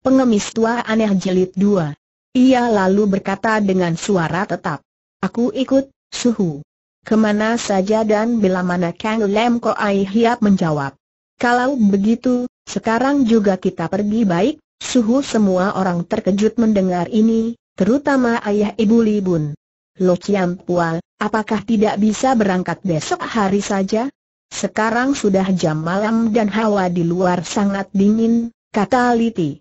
Pengemis tua aneh jilid dua. Ia lalu berkata dengan suara tetap. Aku ikut, suhu. Kemana saja dan bila mana Kang Lam Ai Hiap menjawab. Kalau begitu, sekarang juga kita pergi baik, suhu semua orang terkejut mendengar ini, terutama ayah ibu Libun. Lo Chiam Pual, apakah tidak bisa berangkat besok hari saja? Sekarang sudah jam malam dan hawa di luar sangat dingin, kata Liti.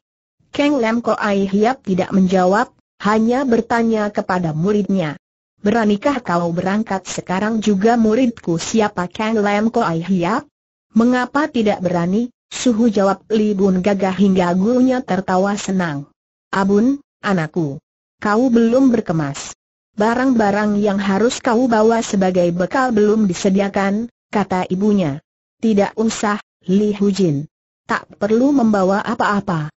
Keng Lam Ko Ai Hiap tidak menjawab, hanya bertanya kepada muridnya. Beranikah kau berangkat sekarang juga muridku siapa Keng Lam Ko Ai Hiap? Mengapa tidak berani? Suhu jawab Li Bun gagah hingga gurunya tertawa senang. Abun, anakku. Kau belum berkemas. Barang-barang yang harus kau bawa sebagai bekal belum disediakan, kata ibunya. Tidak usah, Li Hujin. Tak perlu membawa apa-apa.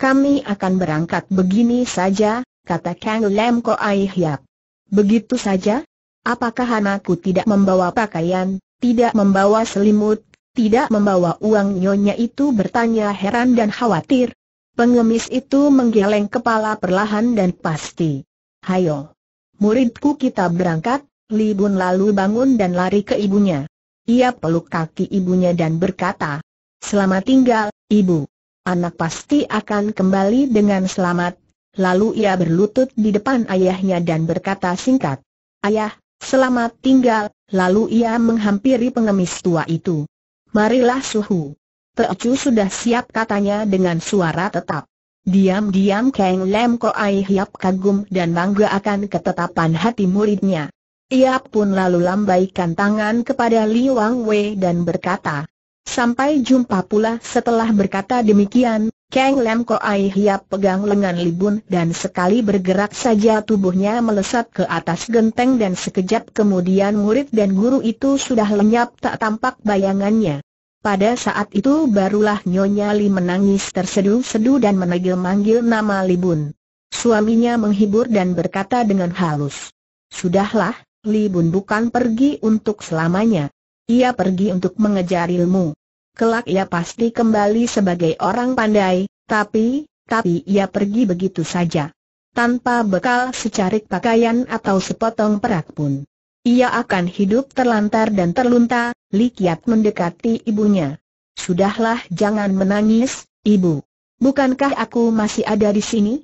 Kami akan berangkat begini saja, kata Kang Lam Ai Hiap. Begitu saja? Apakah anakku tidak membawa pakaian, tidak membawa selimut, tidak membawa uang nyonya itu bertanya heran dan khawatir. Pengemis itu menggeleng kepala perlahan dan pasti. Hayo. Muridku kita berangkat, Li Bun lalu bangun dan lari ke ibunya. Ia peluk kaki ibunya dan berkata, Selamat tinggal, ibu anak pasti akan kembali dengan selamat. Lalu ia berlutut di depan ayahnya dan berkata singkat, Ayah, selamat tinggal, lalu ia menghampiri pengemis tua itu. Marilah suhu. Teocu sudah siap katanya dengan suara tetap. Diam-diam Kang Ko Ai Hiap kagum dan bangga akan ketetapan hati muridnya. Ia pun lalu lambaikan tangan kepada Li Wang Wei dan berkata, Sampai jumpa pula setelah berkata demikian, Kang Lam Ai Hiap pegang lengan Libun dan sekali bergerak saja tubuhnya melesat ke atas genteng dan sekejap kemudian murid dan guru itu sudah lenyap tak tampak bayangannya. Pada saat itu barulah Nyonya Li menangis terseduh-seduh dan menegil-manggil nama Libun. Suaminya menghibur dan berkata dengan halus. Sudahlah, Libun bukan pergi untuk selamanya. Ia pergi untuk mengejar ilmu kelak ia pasti kembali sebagai orang pandai, tapi, tapi ia pergi begitu saja. Tanpa bekal secarik pakaian atau sepotong perak pun. Ia akan hidup terlantar dan terlunta, Li Kiat mendekati ibunya. Sudahlah jangan menangis, ibu. Bukankah aku masih ada di sini?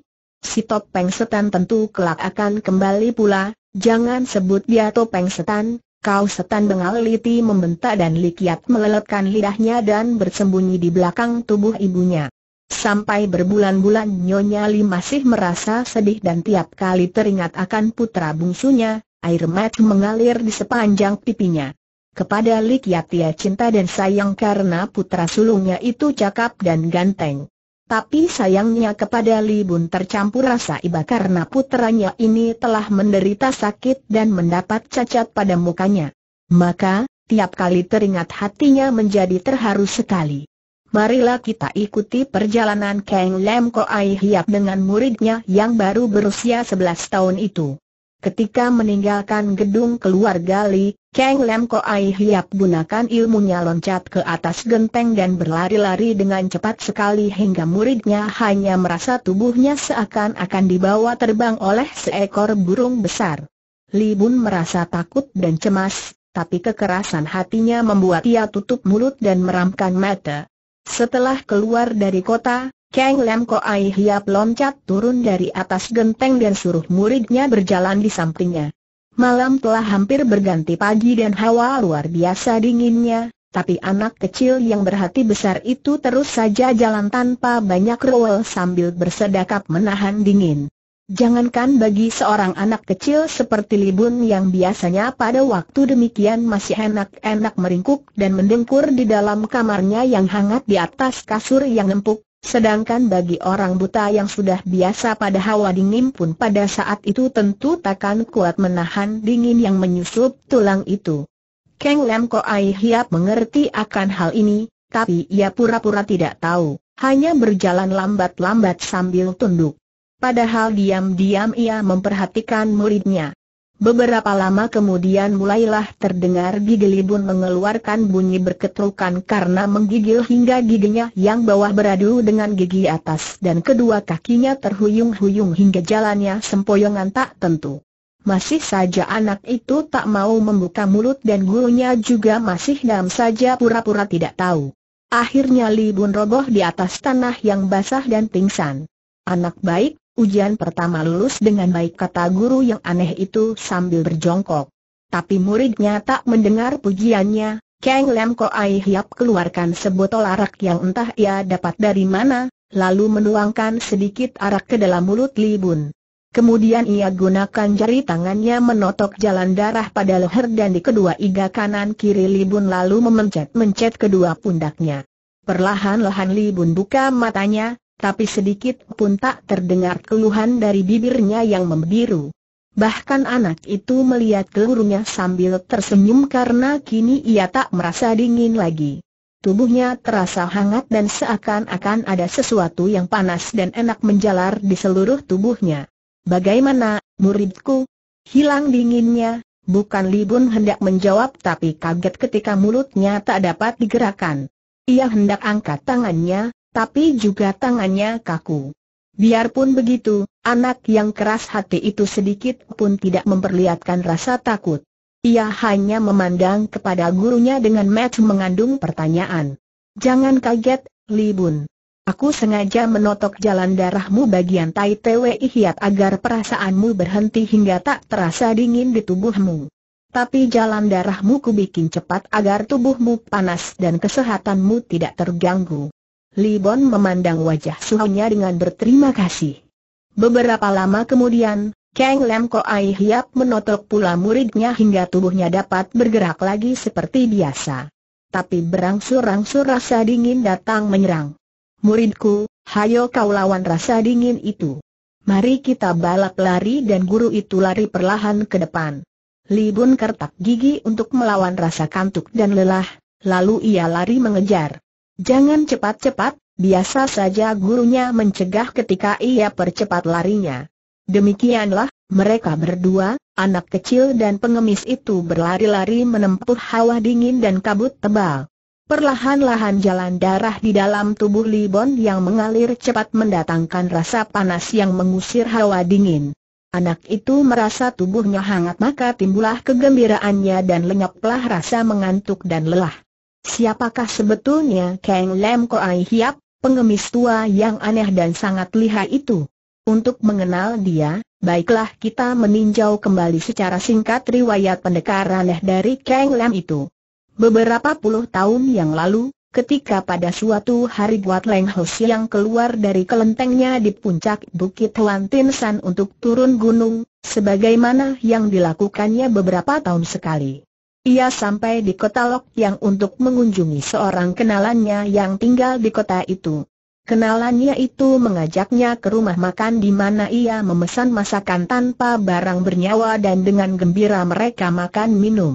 Si Topeng Setan tentu kelak akan kembali pula, jangan sebut dia Topeng Setan, Kau setan bengal Liti membentak dan Likiat meleletkan lidahnya dan bersembunyi di belakang tubuh ibunya. Sampai berbulan-bulan Nyonya Li masih merasa sedih dan tiap kali teringat akan putra bungsunya, air mata mengalir di sepanjang pipinya. Kepada Likiat ia cinta dan sayang karena putra sulungnya itu cakap dan ganteng. Tapi sayangnya kepada Li Bun tercampur rasa iba karena putranya ini telah menderita sakit dan mendapat cacat pada mukanya. Maka, tiap kali teringat hatinya menjadi terharu sekali. Marilah kita ikuti perjalanan Kang Lam Koai Hiap dengan muridnya yang baru berusia 11 tahun itu. Ketika meninggalkan gedung keluarga Li, Kang Lam Ai Hiap gunakan ilmunya loncat ke atas genteng dan berlari-lari dengan cepat sekali hingga muridnya hanya merasa tubuhnya seakan-akan dibawa terbang oleh seekor burung besar. Li Bun merasa takut dan cemas, tapi kekerasan hatinya membuat ia tutup mulut dan meramkan mata. Setelah keluar dari kota, Kang Lam Ai Hiap loncat turun dari atas genteng dan suruh muridnya berjalan di sampingnya. Malam telah hampir berganti pagi dan hawa luar biasa dinginnya, tapi anak kecil yang berhati besar itu terus saja jalan tanpa banyak rowel sambil bersedekap menahan dingin. Jangankan bagi seorang anak kecil seperti Libun yang biasanya pada waktu demikian masih enak-enak meringkuk dan mendengkur di dalam kamarnya yang hangat di atas kasur yang empuk, Sedangkan bagi orang buta yang sudah biasa pada hawa dingin pun pada saat itu tentu takkan kuat menahan dingin yang menyusup tulang itu. Keng Lam Ai Hiap mengerti akan hal ini, tapi ia pura-pura tidak tahu, hanya berjalan lambat-lambat sambil tunduk. Padahal diam-diam ia memperhatikan muridnya. Beberapa lama kemudian mulailah terdengar gigi Libun mengeluarkan bunyi berketrukan karena menggigil hingga giginya yang bawah beradu dengan gigi atas dan kedua kakinya terhuyung-huyung hingga jalannya sempoyongan tak tentu. Masih saja anak itu tak mau membuka mulut dan gurunya juga masih dalam saja pura-pura tidak tahu. Akhirnya Libun roboh di atas tanah yang basah dan pingsan. Anak baik, Ujian pertama lulus dengan baik kata guru yang aneh itu sambil berjongkok. Tapi muridnya tak mendengar pujiannya, Kang Lam Ai Hiap keluarkan sebotol arak yang entah ia dapat dari mana, lalu menuangkan sedikit arak ke dalam mulut Li Bun. Kemudian ia gunakan jari tangannya menotok jalan darah pada leher dan di kedua iga kanan kiri Li Bun lalu memencet-mencet kedua pundaknya. Perlahan-lahan Li Bun buka matanya, tapi sedikit pun tak terdengar keluhan dari bibirnya yang membiru. Bahkan anak itu melihat gurunya sambil tersenyum karena kini ia tak merasa dingin lagi. Tubuhnya terasa hangat dan seakan-akan ada sesuatu yang panas dan enak menjalar di seluruh tubuhnya. Bagaimana, muridku? Hilang dinginnya, bukan Libun hendak menjawab tapi kaget ketika mulutnya tak dapat digerakkan. Ia hendak angkat tangannya, tapi juga tangannya kaku. Biarpun begitu, anak yang keras hati itu sedikit pun tidak memperlihatkan rasa takut. Ia hanya memandang kepada gurunya dengan mata mengandung pertanyaan. Jangan kaget, Li Bun. Aku sengaja menotok jalan darahmu bagian tai Twi Hiat agar perasaanmu berhenti hingga tak terasa dingin di tubuhmu. Tapi jalan darahmu kubikin cepat agar tubuhmu panas dan kesehatanmu tidak terganggu. Libon memandang wajah suhunya dengan berterima kasih. Beberapa lama kemudian, Kang Lam Ko Aih Hiap menotok pula muridnya hingga tubuhnya dapat bergerak lagi seperti biasa. Tapi berangsur-angsur rasa dingin datang menyerang. Muridku, hayo kau lawan rasa dingin itu. Mari kita balap lari dan guru itu lari perlahan ke depan. Li kertak gigi untuk melawan rasa kantuk dan lelah, lalu ia lari mengejar. Jangan cepat-cepat, biasa saja gurunya mencegah ketika ia percepat larinya. Demikianlah, mereka berdua, anak kecil dan pengemis itu berlari-lari menempuh hawa dingin dan kabut tebal. Perlahan-lahan jalan darah di dalam tubuh Libon yang mengalir cepat mendatangkan rasa panas yang mengusir hawa dingin. Anak itu merasa tubuhnya hangat maka timbullah kegembiraannya dan lenyaplah rasa mengantuk dan lelah. Siapakah sebetulnya Kang Lam Koai Hiap, pengemis tua yang aneh dan sangat lihai itu? Untuk mengenal dia, baiklah kita meninjau kembali secara singkat riwayat pendekar aneh dari Kang Lam itu. Beberapa puluh tahun yang lalu, ketika pada suatu hari buat Leng Ho yang keluar dari kelentengnya di puncak Bukit Huan Tin San untuk turun gunung, sebagaimana yang dilakukannya beberapa tahun sekali. Ia sampai di kota Lok yang untuk mengunjungi seorang kenalannya yang tinggal di kota itu. Kenalannya itu mengajaknya ke rumah makan di mana ia memesan masakan tanpa barang bernyawa dan dengan gembira mereka makan minum.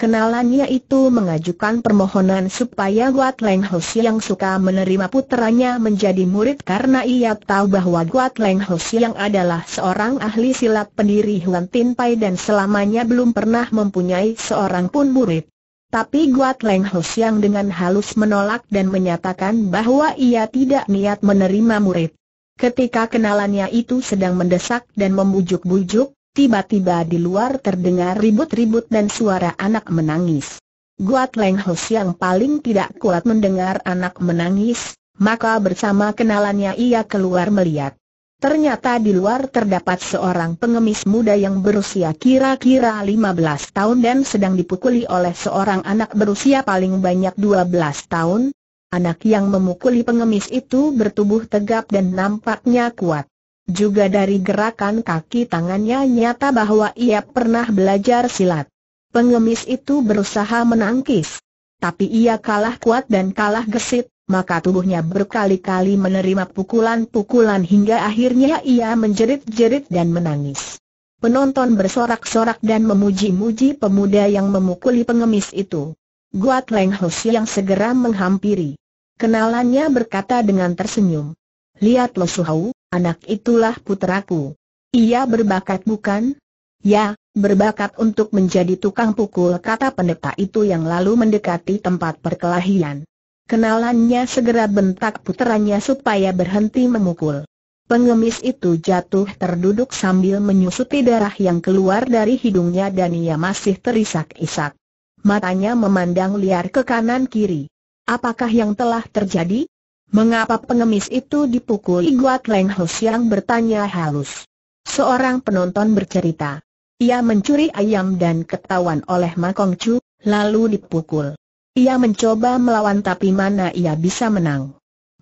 Kenalannya itu mengajukan permohonan supaya Guat Leng Hosi yang suka menerima putranya menjadi murid karena ia tahu bahwa Guat Leng Hosi yang adalah seorang ahli silat pendiri Huan Tin Pai dan selamanya belum pernah mempunyai seorang pun murid. Tapi Guat Leng Hosi yang dengan halus menolak dan menyatakan bahwa ia tidak niat menerima murid. Ketika kenalannya itu sedang mendesak dan membujuk-bujuk, Tiba-tiba di luar terdengar ribut-ribut dan suara anak menangis. Guat Leng Hos yang paling tidak kuat mendengar anak menangis, maka bersama kenalannya ia keluar melihat. Ternyata di luar terdapat seorang pengemis muda yang berusia kira-kira 15 tahun dan sedang dipukuli oleh seorang anak berusia paling banyak 12 tahun. Anak yang memukuli pengemis itu bertubuh tegap dan nampaknya kuat. Juga dari gerakan kaki tangannya nyata bahwa ia pernah belajar silat. Pengemis itu berusaha menangkis. Tapi ia kalah kuat dan kalah gesit, maka tubuhnya berkali-kali menerima pukulan-pukulan hingga akhirnya ia menjerit-jerit dan menangis. Penonton bersorak-sorak dan memuji-muji pemuda yang memukuli pengemis itu. Guat Leng Hus yang segera menghampiri. Kenalannya berkata dengan tersenyum. Lihat Lo Suhau, Anak itulah putraku. Ia berbakat bukan? Ya, berbakat untuk menjadi tukang pukul kata pendeta itu yang lalu mendekati tempat perkelahian. Kenalannya segera bentak putranya supaya berhenti memukul. Pengemis itu jatuh terduduk sambil menyusuti darah yang keluar dari hidungnya dan ia masih terisak-isak. Matanya memandang liar ke kanan kiri. Apakah yang telah terjadi? Mengapa pengemis itu dipukul Iguat Leng Ho Siang bertanya halus. Seorang penonton bercerita. Ia mencuri ayam dan ketahuan oleh Makong Chu, lalu dipukul. Ia mencoba melawan tapi mana ia bisa menang.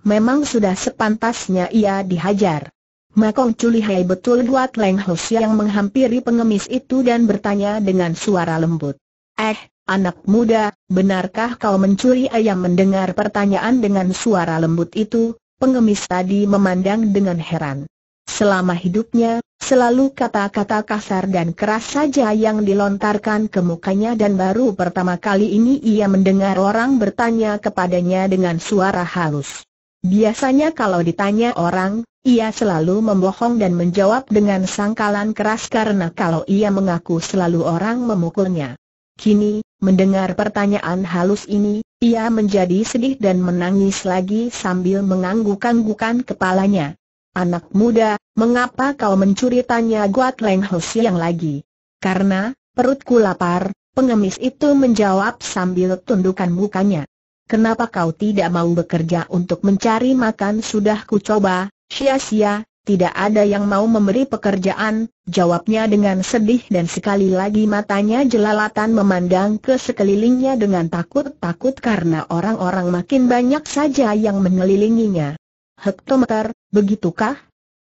Memang sudah sepantasnya ia dihajar. Makong Chu lihai betul Guat Leng Ho yang menghampiri pengemis itu dan bertanya dengan suara lembut. Eh, Anak muda, benarkah kau mencuri ayam mendengar pertanyaan dengan suara lembut itu? Pengemis tadi memandang dengan heran. Selama hidupnya, selalu kata-kata kasar dan keras saja yang dilontarkan ke mukanya dan baru pertama kali ini ia mendengar orang bertanya kepadanya dengan suara halus. Biasanya kalau ditanya orang, ia selalu membohong dan menjawab dengan sangkalan keras karena kalau ia mengaku selalu orang memukulnya. Kini, Mendengar pertanyaan halus ini, ia menjadi sedih dan menangis lagi sambil mengangguk-anggukan kepalanya. Anak muda, mengapa kau mencuri tanya Guat Leng Ho yang lagi? Karena, perutku lapar, pengemis itu menjawab sambil tundukan mukanya. Kenapa kau tidak mau bekerja untuk mencari makan sudah kucoba, sia-sia, tidak ada yang mau memberi pekerjaan, jawabnya dengan sedih dan sekali lagi matanya jelalatan memandang ke sekelilingnya dengan takut-takut karena orang-orang makin banyak saja yang mengelilinginya. Hektometer, begitukah?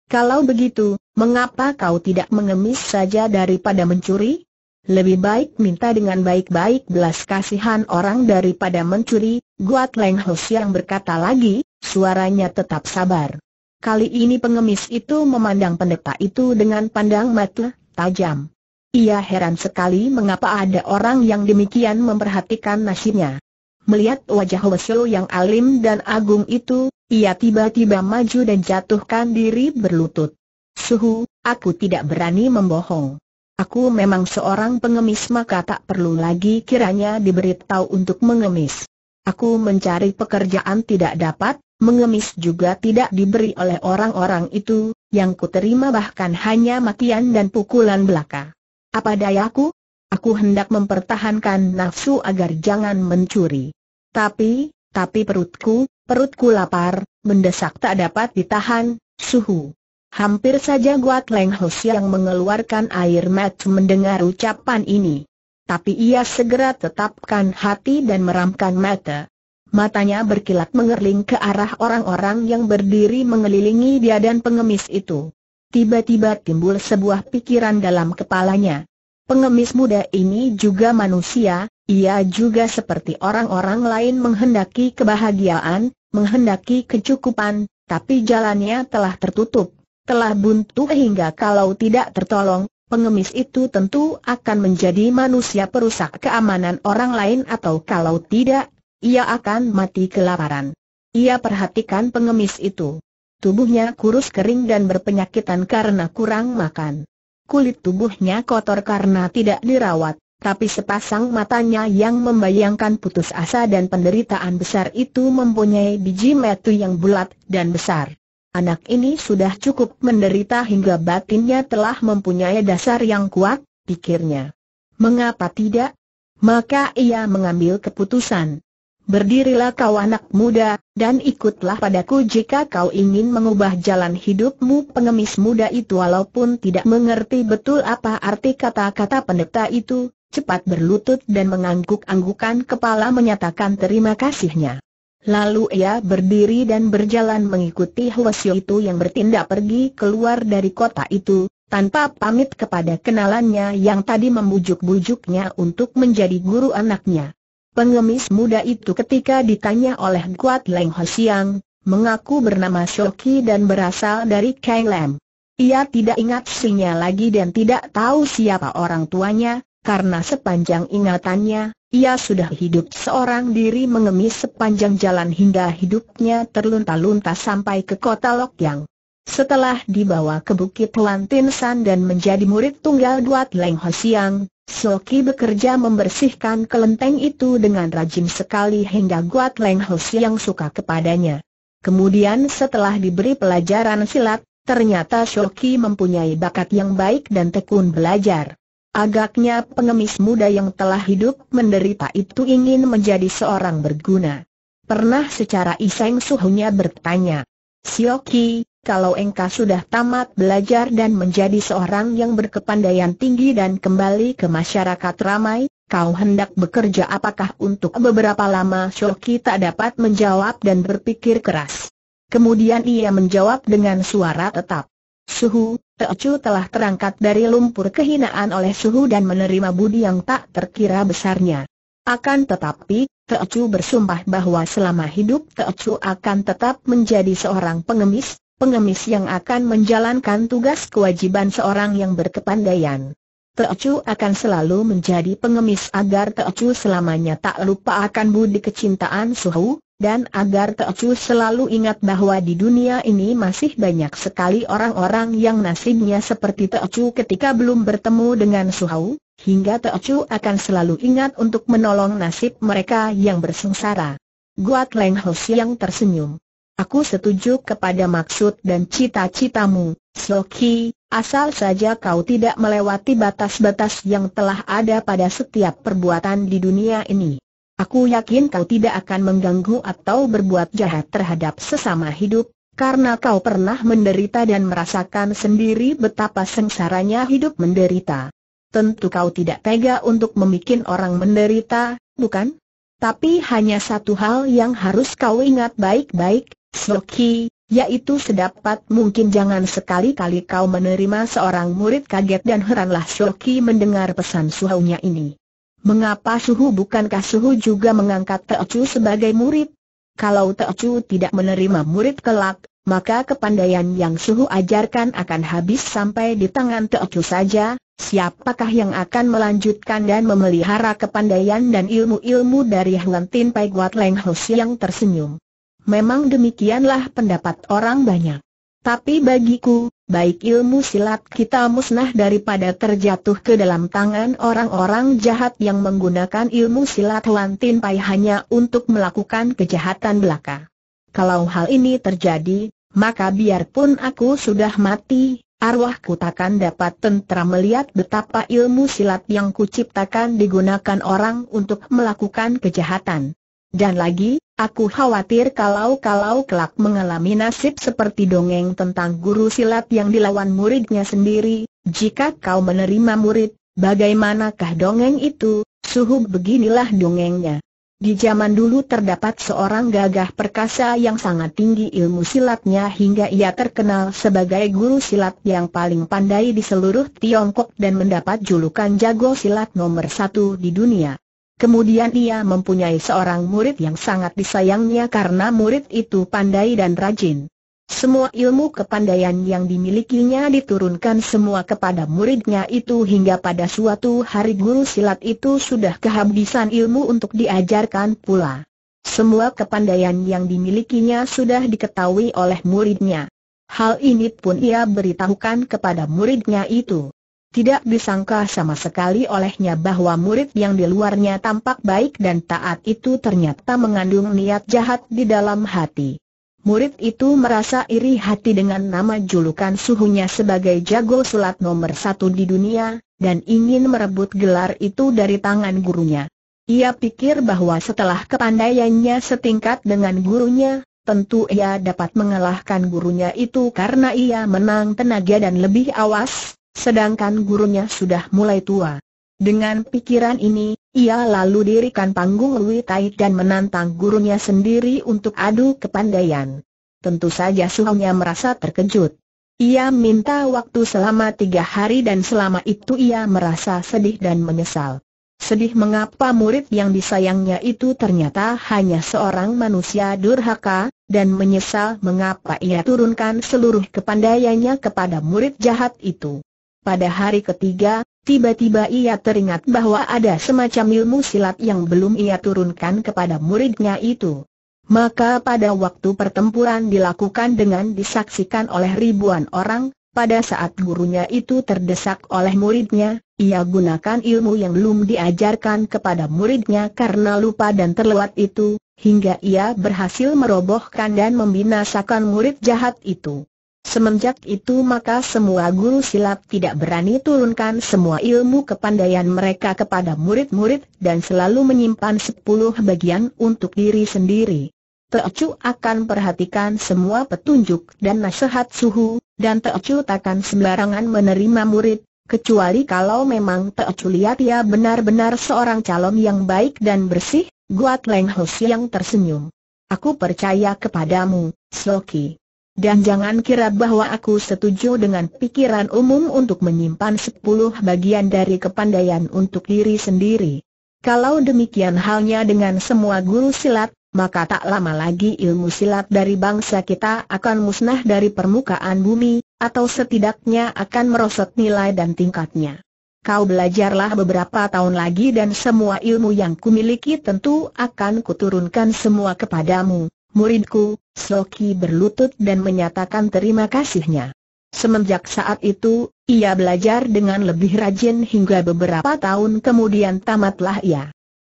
Kalau begitu, mengapa kau tidak mengemis saja daripada mencuri? Lebih baik minta dengan baik-baik belas kasihan orang daripada mencuri, Guat Leng Hos yang berkata lagi, suaranya tetap sabar. Kali ini pengemis itu memandang pendeta itu dengan pandang mata tajam. Ia heran sekali mengapa ada orang yang demikian memperhatikan nasibnya. Melihat wajah Wesul yang alim dan agung itu, ia tiba-tiba maju dan jatuhkan diri berlutut. Suhu, aku tidak berani membohong. Aku memang seorang pengemis maka tak perlu lagi kiranya diberitahu untuk mengemis. Aku mencari pekerjaan tidak dapat, mengemis juga tidak diberi oleh orang-orang itu, yang kuterima bahkan hanya makian dan pukulan belaka. Apa dayaku? Aku hendak mempertahankan nafsu agar jangan mencuri. Tapi, tapi perutku, perutku lapar, mendesak tak dapat ditahan, suhu. Hampir saja Guat Leng Hos yang mengeluarkan air mata mendengar ucapan ini. Tapi ia segera tetapkan hati dan meramkan mata matanya berkilat mengerling ke arah orang-orang yang berdiri mengelilingi dia dan pengemis itu. Tiba-tiba timbul sebuah pikiran dalam kepalanya. Pengemis muda ini juga manusia, ia juga seperti orang-orang lain menghendaki kebahagiaan, menghendaki kecukupan, tapi jalannya telah tertutup, telah buntu hingga kalau tidak tertolong, pengemis itu tentu akan menjadi manusia perusak keamanan orang lain atau kalau tidak, ia akan mati kelaparan. Ia perhatikan pengemis itu. Tubuhnya kurus kering dan berpenyakitan karena kurang makan. Kulit tubuhnya kotor karena tidak dirawat, tapi sepasang matanya yang membayangkan putus asa dan penderitaan besar itu mempunyai biji metu yang bulat dan besar. Anak ini sudah cukup menderita hingga batinnya telah mempunyai dasar yang kuat, pikirnya. Mengapa tidak? Maka ia mengambil keputusan. Berdirilah kau anak muda, dan ikutlah padaku jika kau ingin mengubah jalan hidupmu pengemis muda itu walaupun tidak mengerti betul apa arti kata-kata pendeta itu, cepat berlutut dan mengangguk-anggukan kepala menyatakan terima kasihnya. Lalu ia berdiri dan berjalan mengikuti Hwasyo itu yang bertindak pergi keluar dari kota itu, tanpa pamit kepada kenalannya yang tadi membujuk-bujuknya untuk menjadi guru anaknya. Pengemis muda itu ketika ditanya oleh Guat Leng Ho Siang, mengaku bernama Shoki dan berasal dari Kang Lam. Ia tidak ingat sinya lagi dan tidak tahu siapa orang tuanya, karena sepanjang ingatannya, ia sudah hidup seorang diri mengemis sepanjang jalan hingga hidupnya terlunta-lunta sampai ke kota Lokyang. Setelah dibawa ke Bukit Lantinsan dan menjadi murid tunggal Duat Leng Ho Siang, Soki bekerja membersihkan kelenteng itu dengan rajin sekali hingga Guat Leng Hos yang suka kepadanya. Kemudian setelah diberi pelajaran silat, ternyata Soki mempunyai bakat yang baik dan tekun belajar. Agaknya pengemis muda yang telah hidup menderita itu ingin menjadi seorang berguna. Pernah secara iseng suhunya bertanya, Sioki, kalau engkau sudah tamat belajar dan menjadi seorang yang berkepandaian tinggi dan kembali ke masyarakat ramai, kau hendak bekerja apakah untuk beberapa lama Shoki tak dapat menjawab dan berpikir keras. Kemudian ia menjawab dengan suara tetap. Suhu, Teocu telah terangkat dari lumpur kehinaan oleh Suhu dan menerima budi yang tak terkira besarnya. Akan tetapi, Teocu bersumpah bahwa selama hidup Teocu akan tetap menjadi seorang pengemis, pengemis yang akan menjalankan tugas kewajiban seorang yang berkepandaian. Teocu akan selalu menjadi pengemis agar Teocu selamanya tak lupa akan budi kecintaan Suhu, dan agar Teocu selalu ingat bahwa di dunia ini masih banyak sekali orang-orang yang nasibnya seperti Teocu ketika belum bertemu dengan Suhu, hingga Teocu akan selalu ingat untuk menolong nasib mereka yang bersengsara. Guat Leng Ho yang tersenyum. Aku setuju kepada maksud dan cita-citamu, Soki, asal saja kau tidak melewati batas-batas yang telah ada pada setiap perbuatan di dunia ini. Aku yakin kau tidak akan mengganggu atau berbuat jahat terhadap sesama hidup, karena kau pernah menderita dan merasakan sendiri betapa sengsaranya hidup menderita. Tentu kau tidak tega untuk membuat orang menderita, bukan? Tapi hanya satu hal yang harus kau ingat baik-baik, Soki, yaitu sedapat mungkin jangan sekali-kali kau menerima seorang murid kaget dan heranlah Soki mendengar pesan suhunya ini. Mengapa suhu bukankah suhu juga mengangkat Teocu sebagai murid? Kalau Teocu tidak menerima murid kelak, maka kepandaian yang suhu ajarkan akan habis sampai di tangan Teocu saja, siapakah yang akan melanjutkan dan memelihara kepandaian dan ilmu-ilmu dari Huan tinpei Pai Guat Leng Ho yang tersenyum. Memang demikianlah pendapat orang banyak. Tapi bagiku, baik ilmu silat kita musnah daripada terjatuh ke dalam tangan orang-orang jahat yang menggunakan ilmu silat Lantin Pai hanya untuk melakukan kejahatan belaka. Kalau hal ini terjadi, maka biarpun aku sudah mati, arwahku takkan dapat tentera melihat betapa ilmu silat yang kuciptakan digunakan orang untuk melakukan kejahatan. Dan lagi, aku khawatir kalau-kalau kelak mengalami nasib seperti dongeng tentang guru silat yang dilawan muridnya sendiri, jika kau menerima murid, bagaimanakah dongeng itu, suhu beginilah dongengnya. Di zaman dulu terdapat seorang gagah perkasa yang sangat tinggi ilmu silatnya hingga ia terkenal sebagai guru silat yang paling pandai di seluruh Tiongkok dan mendapat julukan jago silat nomor satu di dunia. Kemudian ia mempunyai seorang murid yang sangat disayangnya karena murid itu pandai dan rajin. Semua ilmu kepandaian yang dimilikinya diturunkan semua kepada muridnya itu hingga pada suatu hari guru silat itu sudah kehabisan ilmu untuk diajarkan pula. Semua kepandaian yang dimilikinya sudah diketahui oleh muridnya. Hal ini pun ia beritahukan kepada muridnya itu tidak disangka sama sekali olehnya bahwa murid yang di luarnya tampak baik dan taat itu ternyata mengandung niat jahat di dalam hati. Murid itu merasa iri hati dengan nama julukan suhunya sebagai jago sulat nomor satu di dunia, dan ingin merebut gelar itu dari tangan gurunya. Ia pikir bahwa setelah kepandaiannya setingkat dengan gurunya, tentu ia dapat mengalahkan gurunya itu karena ia menang tenaga dan lebih awas, Sedangkan gurunya sudah mulai tua. Dengan pikiran ini, ia lalu dirikan panggung Lui Tai dan menantang gurunya sendiri untuk adu kepandaian. Tentu saja suhunya merasa terkejut. Ia minta waktu selama tiga hari dan selama itu ia merasa sedih dan menyesal. Sedih mengapa murid yang disayangnya itu ternyata hanya seorang manusia durhaka, dan menyesal mengapa ia turunkan seluruh kepandaiannya kepada murid jahat itu. Pada hari ketiga, tiba-tiba ia teringat bahwa ada semacam ilmu silat yang belum ia turunkan kepada muridnya itu. Maka pada waktu pertempuran dilakukan dengan disaksikan oleh ribuan orang, pada saat gurunya itu terdesak oleh muridnya, ia gunakan ilmu yang belum diajarkan kepada muridnya karena lupa dan terlewat itu, hingga ia berhasil merobohkan dan membinasakan murid jahat itu. Semenjak itu maka semua guru silat tidak berani turunkan semua ilmu kepandaian mereka kepada murid-murid dan selalu menyimpan sepuluh bagian untuk diri sendiri. Teocu akan perhatikan semua petunjuk dan nasihat suhu, dan Teocu takkan sembarangan menerima murid, kecuali kalau memang Teocu lihat ia benar-benar seorang calon yang baik dan bersih, Guat Leng Hos yang tersenyum. Aku percaya kepadamu, Sloki. Dan jangan kira bahwa aku setuju dengan pikiran umum untuk menyimpan sepuluh bagian dari kepandaian untuk diri sendiri. Kalau demikian halnya dengan semua guru silat, maka tak lama lagi ilmu silat dari bangsa kita akan musnah dari permukaan bumi, atau setidaknya akan merosot nilai dan tingkatnya. Kau belajarlah beberapa tahun lagi dan semua ilmu yang kumiliki tentu akan kuturunkan semua kepadamu muridku, Soki berlutut dan menyatakan terima kasihnya. Semenjak saat itu, ia belajar dengan lebih rajin hingga beberapa tahun kemudian tamatlah ia.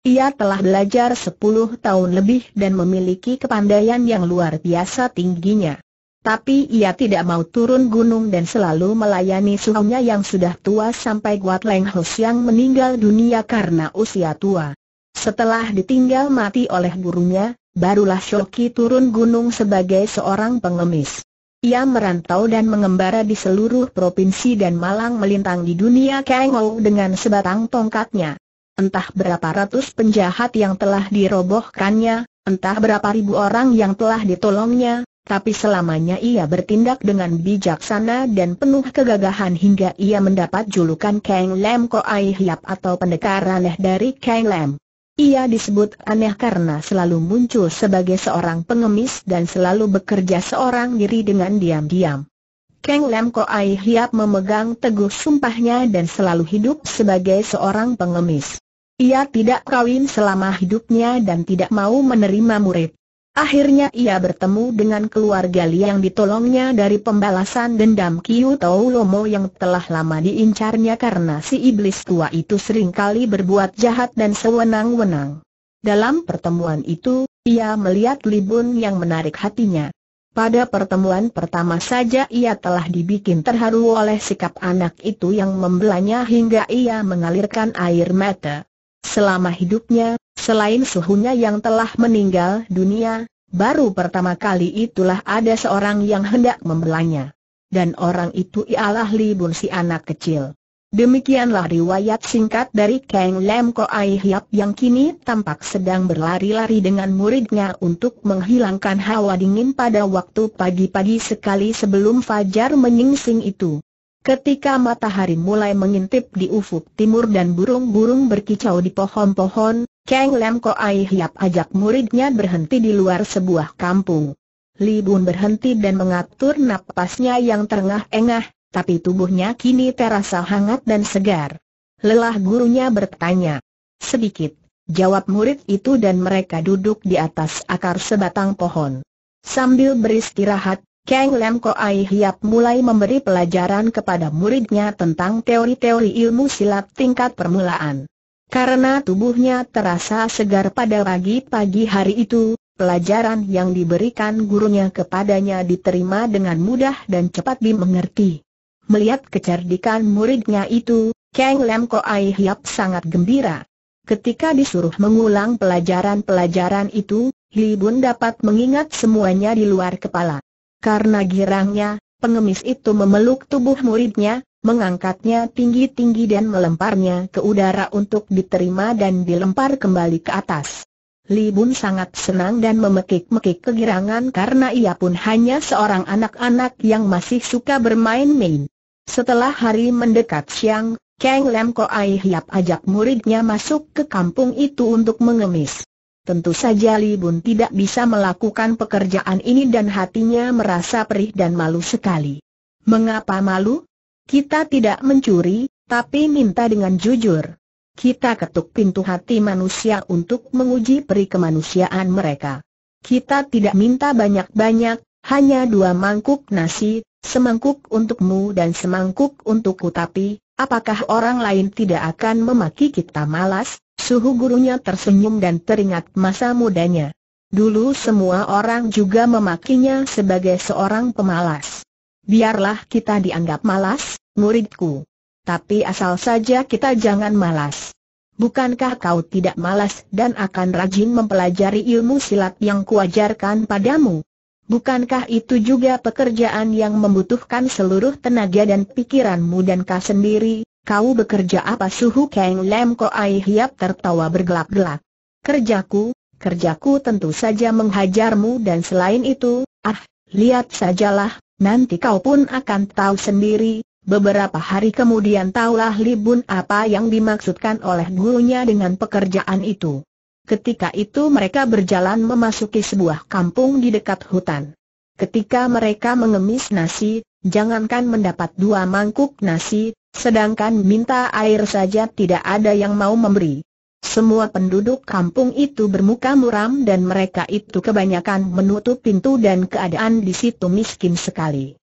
Ia telah belajar sepuluh tahun lebih dan memiliki kepandaian yang luar biasa tingginya. Tapi ia tidak mau turun gunung dan selalu melayani suhunya yang sudah tua sampai Guat Leng Hos yang meninggal dunia karena usia tua. Setelah ditinggal mati oleh gurunya, Barulah Shoki turun gunung sebagai seorang pengemis. Ia merantau dan mengembara di seluruh provinsi dan malang melintang di dunia Kengou dengan sebatang tongkatnya. Entah berapa ratus penjahat yang telah dirobohkannya, entah berapa ribu orang yang telah ditolongnya, tapi selamanya ia bertindak dengan bijaksana dan penuh kegagahan hingga ia mendapat julukan Kang Lam Koai Hiap atau pendekar aneh dari Kang Lem. Ia disebut aneh karena selalu muncul sebagai seorang pengemis dan selalu bekerja seorang diri dengan diam-diam. Kang Lam Koai Hiap memegang teguh sumpahnya dan selalu hidup sebagai seorang pengemis. Ia tidak kawin selama hidupnya dan tidak mau menerima murid. Akhirnya ia bertemu dengan keluarga Li yang ditolongnya dari pembalasan dendam Kiu Tau Lomo yang telah lama diincarnya karena si iblis tua itu seringkali berbuat jahat dan sewenang-wenang. Dalam pertemuan itu, ia melihat Li Bun yang menarik hatinya. Pada pertemuan pertama saja ia telah dibikin terharu oleh sikap anak itu yang membelanya hingga ia mengalirkan air mata. Selama hidupnya, Selain suhunya yang telah meninggal dunia, baru pertama kali itulah ada seorang yang hendak membelanya. Dan orang itu ialah Li Bun si anak kecil. Demikianlah riwayat singkat dari Kang Lam Ai Hiap yang kini tampak sedang berlari-lari dengan muridnya untuk menghilangkan hawa dingin pada waktu pagi-pagi sekali sebelum fajar menyingsing itu. Ketika matahari mulai mengintip di ufuk timur dan burung-burung berkicau di pohon-pohon, Kang Lam Ai Hiap ajak muridnya berhenti di luar sebuah kampung. Li Bun berhenti dan mengatur napasnya yang terengah-engah, tapi tubuhnya kini terasa hangat dan segar. Lelah gurunya bertanya. Sedikit, jawab murid itu dan mereka duduk di atas akar sebatang pohon. Sambil beristirahat, Kang Lam Ko Ai Hiap mulai memberi pelajaran kepada muridnya tentang teori-teori ilmu silat tingkat permulaan. Karena tubuhnya terasa segar pada pagi-pagi hari itu, pelajaran yang diberikan gurunya kepadanya diterima dengan mudah dan cepat dimengerti. Melihat kecerdikan muridnya itu, Kang Lam Ko Ai Hiap sangat gembira. Ketika disuruh mengulang pelajaran-pelajaran itu, Li Bun dapat mengingat semuanya di luar kepala. Karena girangnya, pengemis itu memeluk tubuh muridnya, mengangkatnya tinggi-tinggi dan melemparnya ke udara untuk diterima dan dilempar kembali ke atas. Li Bun sangat senang dan memekik-mekik kegirangan karena ia pun hanya seorang anak-anak yang masih suka bermain-main. Setelah hari mendekat siang, Kang Lam Ko Ai Hiap ajak muridnya masuk ke kampung itu untuk mengemis. Tentu saja Li Bun tidak bisa melakukan pekerjaan ini dan hatinya merasa perih dan malu sekali. Mengapa malu? Kita tidak mencuri, tapi minta dengan jujur. Kita ketuk pintu hati manusia untuk menguji peri kemanusiaan mereka. Kita tidak minta banyak-banyak, hanya dua mangkuk nasi, semangkuk untukmu dan semangkuk untukku tapi, apakah orang lain tidak akan memaki kita malas? Suhu gurunya tersenyum dan teringat masa mudanya. Dulu semua orang juga memakinya sebagai seorang pemalas. Biarlah kita dianggap malas, muridku. Tapi asal saja kita jangan malas. Bukankah kau tidak malas dan akan rajin mempelajari ilmu silat yang kuajarkan padamu? Bukankah itu juga pekerjaan yang membutuhkan seluruh tenaga dan pikiranmu dan kau sendiri? Kau bekerja apa suhu Kang Lam Ai Hiap tertawa bergelak-gelak. Kerjaku, kerjaku tentu saja menghajarmu dan selain itu, ah, lihat sajalah, nanti kau pun akan tahu sendiri. Beberapa hari kemudian taulah Libun apa yang dimaksudkan oleh gurunya dengan pekerjaan itu. Ketika itu mereka berjalan memasuki sebuah kampung di dekat hutan. Ketika mereka mengemis nasi, jangankan mendapat dua mangkuk nasi, Sedangkan minta air saja tidak ada yang mau memberi. Semua penduduk kampung itu bermuka muram dan mereka itu kebanyakan menutup pintu dan keadaan di situ miskin sekali.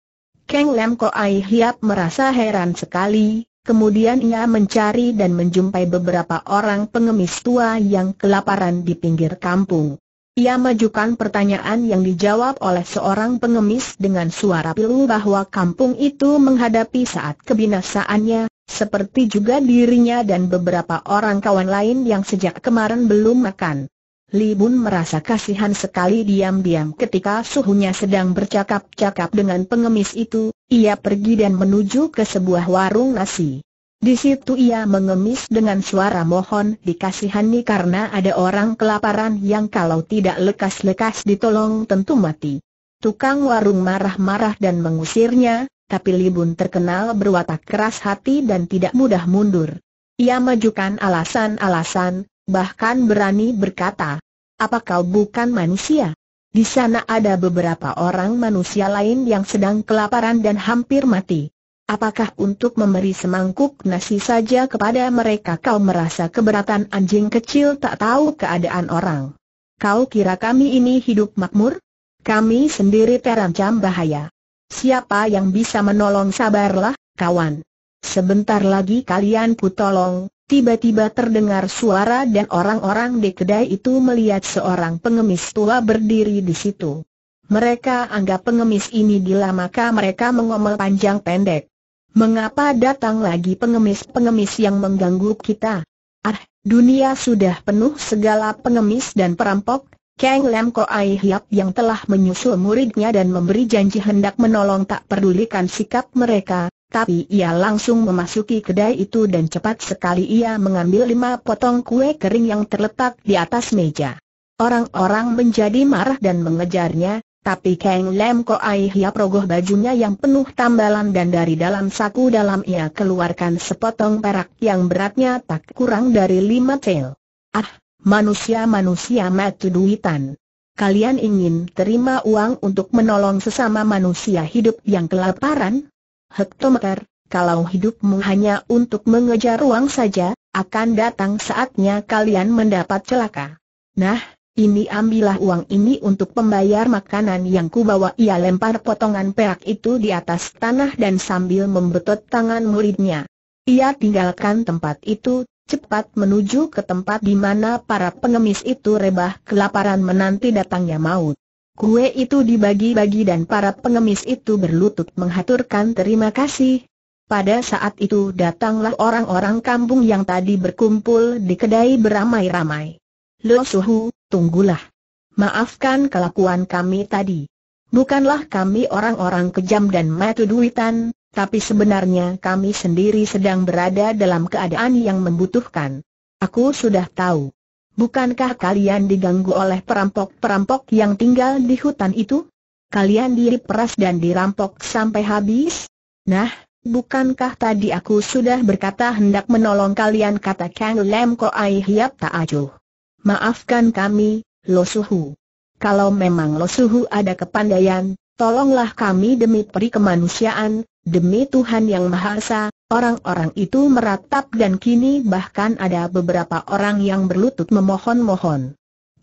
Keng Ko Ai Hiap merasa heran sekali, kemudian ia mencari dan menjumpai beberapa orang pengemis tua yang kelaparan di pinggir kampung. Ia majukan pertanyaan yang dijawab oleh seorang pengemis dengan suara pilu bahwa kampung itu menghadapi saat kebinasaannya, seperti juga dirinya dan beberapa orang kawan lain yang sejak kemarin belum makan. Li Bun merasa kasihan sekali diam-diam ketika suhunya sedang bercakap-cakap dengan pengemis itu, ia pergi dan menuju ke sebuah warung nasi. Di situ ia mengemis dengan suara mohon dikasihani karena ada orang kelaparan yang kalau tidak lekas-lekas ditolong tentu mati. Tukang warung marah-marah dan mengusirnya, tapi Libun terkenal berwatak keras hati dan tidak mudah mundur. Ia majukan alasan-alasan, bahkan berani berkata, apa kau bukan manusia? Di sana ada beberapa orang manusia lain yang sedang kelaparan dan hampir mati. Apakah untuk memberi semangkuk nasi saja kepada mereka kau merasa keberatan anjing kecil tak tahu keadaan orang? Kau kira kami ini hidup makmur? Kami sendiri terancam bahaya. Siapa yang bisa menolong sabarlah, kawan. Sebentar lagi kalian ku tolong. Tiba-tiba terdengar suara dan orang-orang di kedai itu melihat seorang pengemis tua berdiri di situ. Mereka anggap pengemis ini gila maka mereka mengomel panjang pendek. Mengapa datang lagi pengemis-pengemis yang mengganggu kita? Ah, dunia sudah penuh segala pengemis dan perampok, Kang Lam Ai Hiap yang telah menyusul muridnya dan memberi janji hendak menolong tak pedulikan sikap mereka, tapi ia langsung memasuki kedai itu dan cepat sekali ia mengambil lima potong kue kering yang terletak di atas meja. Orang-orang menjadi marah dan mengejarnya, tapi Kang Lam Ai Hia progoh bajunya yang penuh tambalan dan dari dalam saku dalam ia keluarkan sepotong perak yang beratnya tak kurang dari lima tel. Ah, manusia-manusia matu duitan. Kalian ingin terima uang untuk menolong sesama manusia hidup yang kelaparan? Hektometer, kalau hidupmu hanya untuk mengejar uang saja, akan datang saatnya kalian mendapat celaka. Nah, ini ambillah uang ini untuk pembayar makanan yang kubawa Ia lempar potongan perak itu di atas tanah dan sambil membetot tangan muridnya Ia tinggalkan tempat itu, cepat menuju ke tempat di mana para pengemis itu rebah kelaparan menanti datangnya maut Kue itu dibagi-bagi dan para pengemis itu berlutut menghaturkan terima kasih Pada saat itu datanglah orang-orang kampung yang tadi berkumpul di kedai beramai-ramai Lo Suhu, tunggulah. Maafkan kelakuan kami tadi. Bukanlah kami orang-orang kejam dan matu duitan, tapi sebenarnya kami sendiri sedang berada dalam keadaan yang membutuhkan. Aku sudah tahu. Bukankah kalian diganggu oleh perampok-perampok yang tinggal di hutan itu? Kalian diperas dan dirampok sampai habis? Nah, bukankah tadi aku sudah berkata hendak menolong kalian kata Kang Ko Ai Hiap Ta Ajuh? Maafkan kami, Losuhu. Kalau memang Losuhu ada kepandaian, tolonglah kami demi peri kemanusiaan, demi Tuhan Yang Maha Esa, orang-orang itu meratap dan kini bahkan ada beberapa orang yang berlutut memohon-mohon.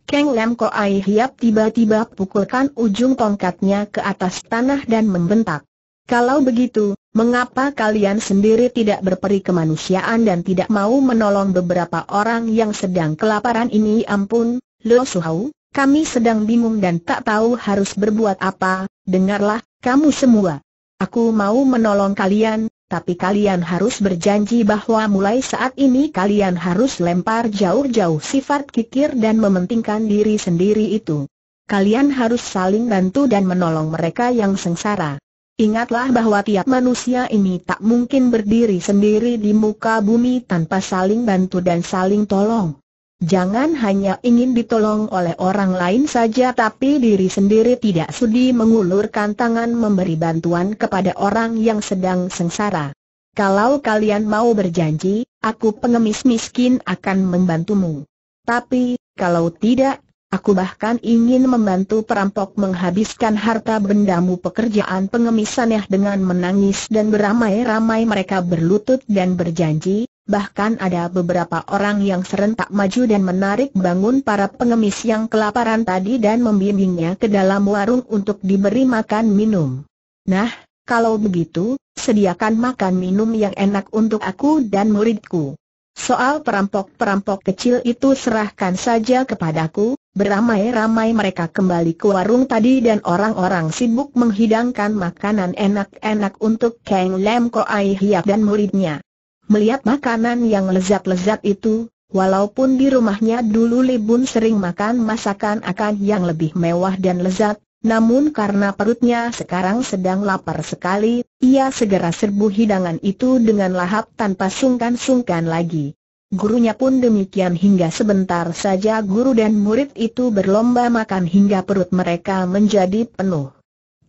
Keng Ko Koai Hiap tiba-tiba pukulkan ujung tongkatnya ke atas tanah dan membentak. Kalau begitu, Mengapa kalian sendiri tidak berperi kemanusiaan dan tidak mau menolong beberapa orang yang sedang kelaparan ini ampun, Lo Suhau, kami sedang bingung dan tak tahu harus berbuat apa, dengarlah, kamu semua. Aku mau menolong kalian, tapi kalian harus berjanji bahwa mulai saat ini kalian harus lempar jauh-jauh sifat kikir dan mementingkan diri sendiri itu. Kalian harus saling bantu dan menolong mereka yang sengsara. Ingatlah bahwa tiap manusia ini tak mungkin berdiri sendiri di muka bumi tanpa saling bantu dan saling tolong. Jangan hanya ingin ditolong oleh orang lain saja tapi diri sendiri tidak sudi mengulurkan tangan memberi bantuan kepada orang yang sedang sengsara. Kalau kalian mau berjanji, aku pengemis miskin akan membantumu. Tapi, kalau tidak, Aku bahkan ingin membantu perampok menghabiskan harta bendamu pekerjaan pengemisannya dengan menangis dan beramai-ramai mereka berlutut dan berjanji, bahkan ada beberapa orang yang serentak maju dan menarik bangun para pengemis yang kelaparan tadi dan membimbingnya ke dalam warung untuk diberi makan minum. Nah, kalau begitu, sediakan makan minum yang enak untuk aku dan muridku. Soal perampok-perampok kecil itu serahkan saja kepadaku, Beramai-ramai mereka kembali ke warung tadi dan orang-orang sibuk menghidangkan makanan enak-enak untuk Kang Lam Ko Ai Hiap dan muridnya. Melihat makanan yang lezat-lezat itu, walaupun di rumahnya dulu Libun sering makan masakan akan yang lebih mewah dan lezat, namun karena perutnya sekarang sedang lapar sekali, ia segera serbu hidangan itu dengan lahap tanpa sungkan-sungkan lagi. Gurunya pun demikian hingga sebentar saja guru dan murid itu berlomba makan hingga perut mereka menjadi penuh.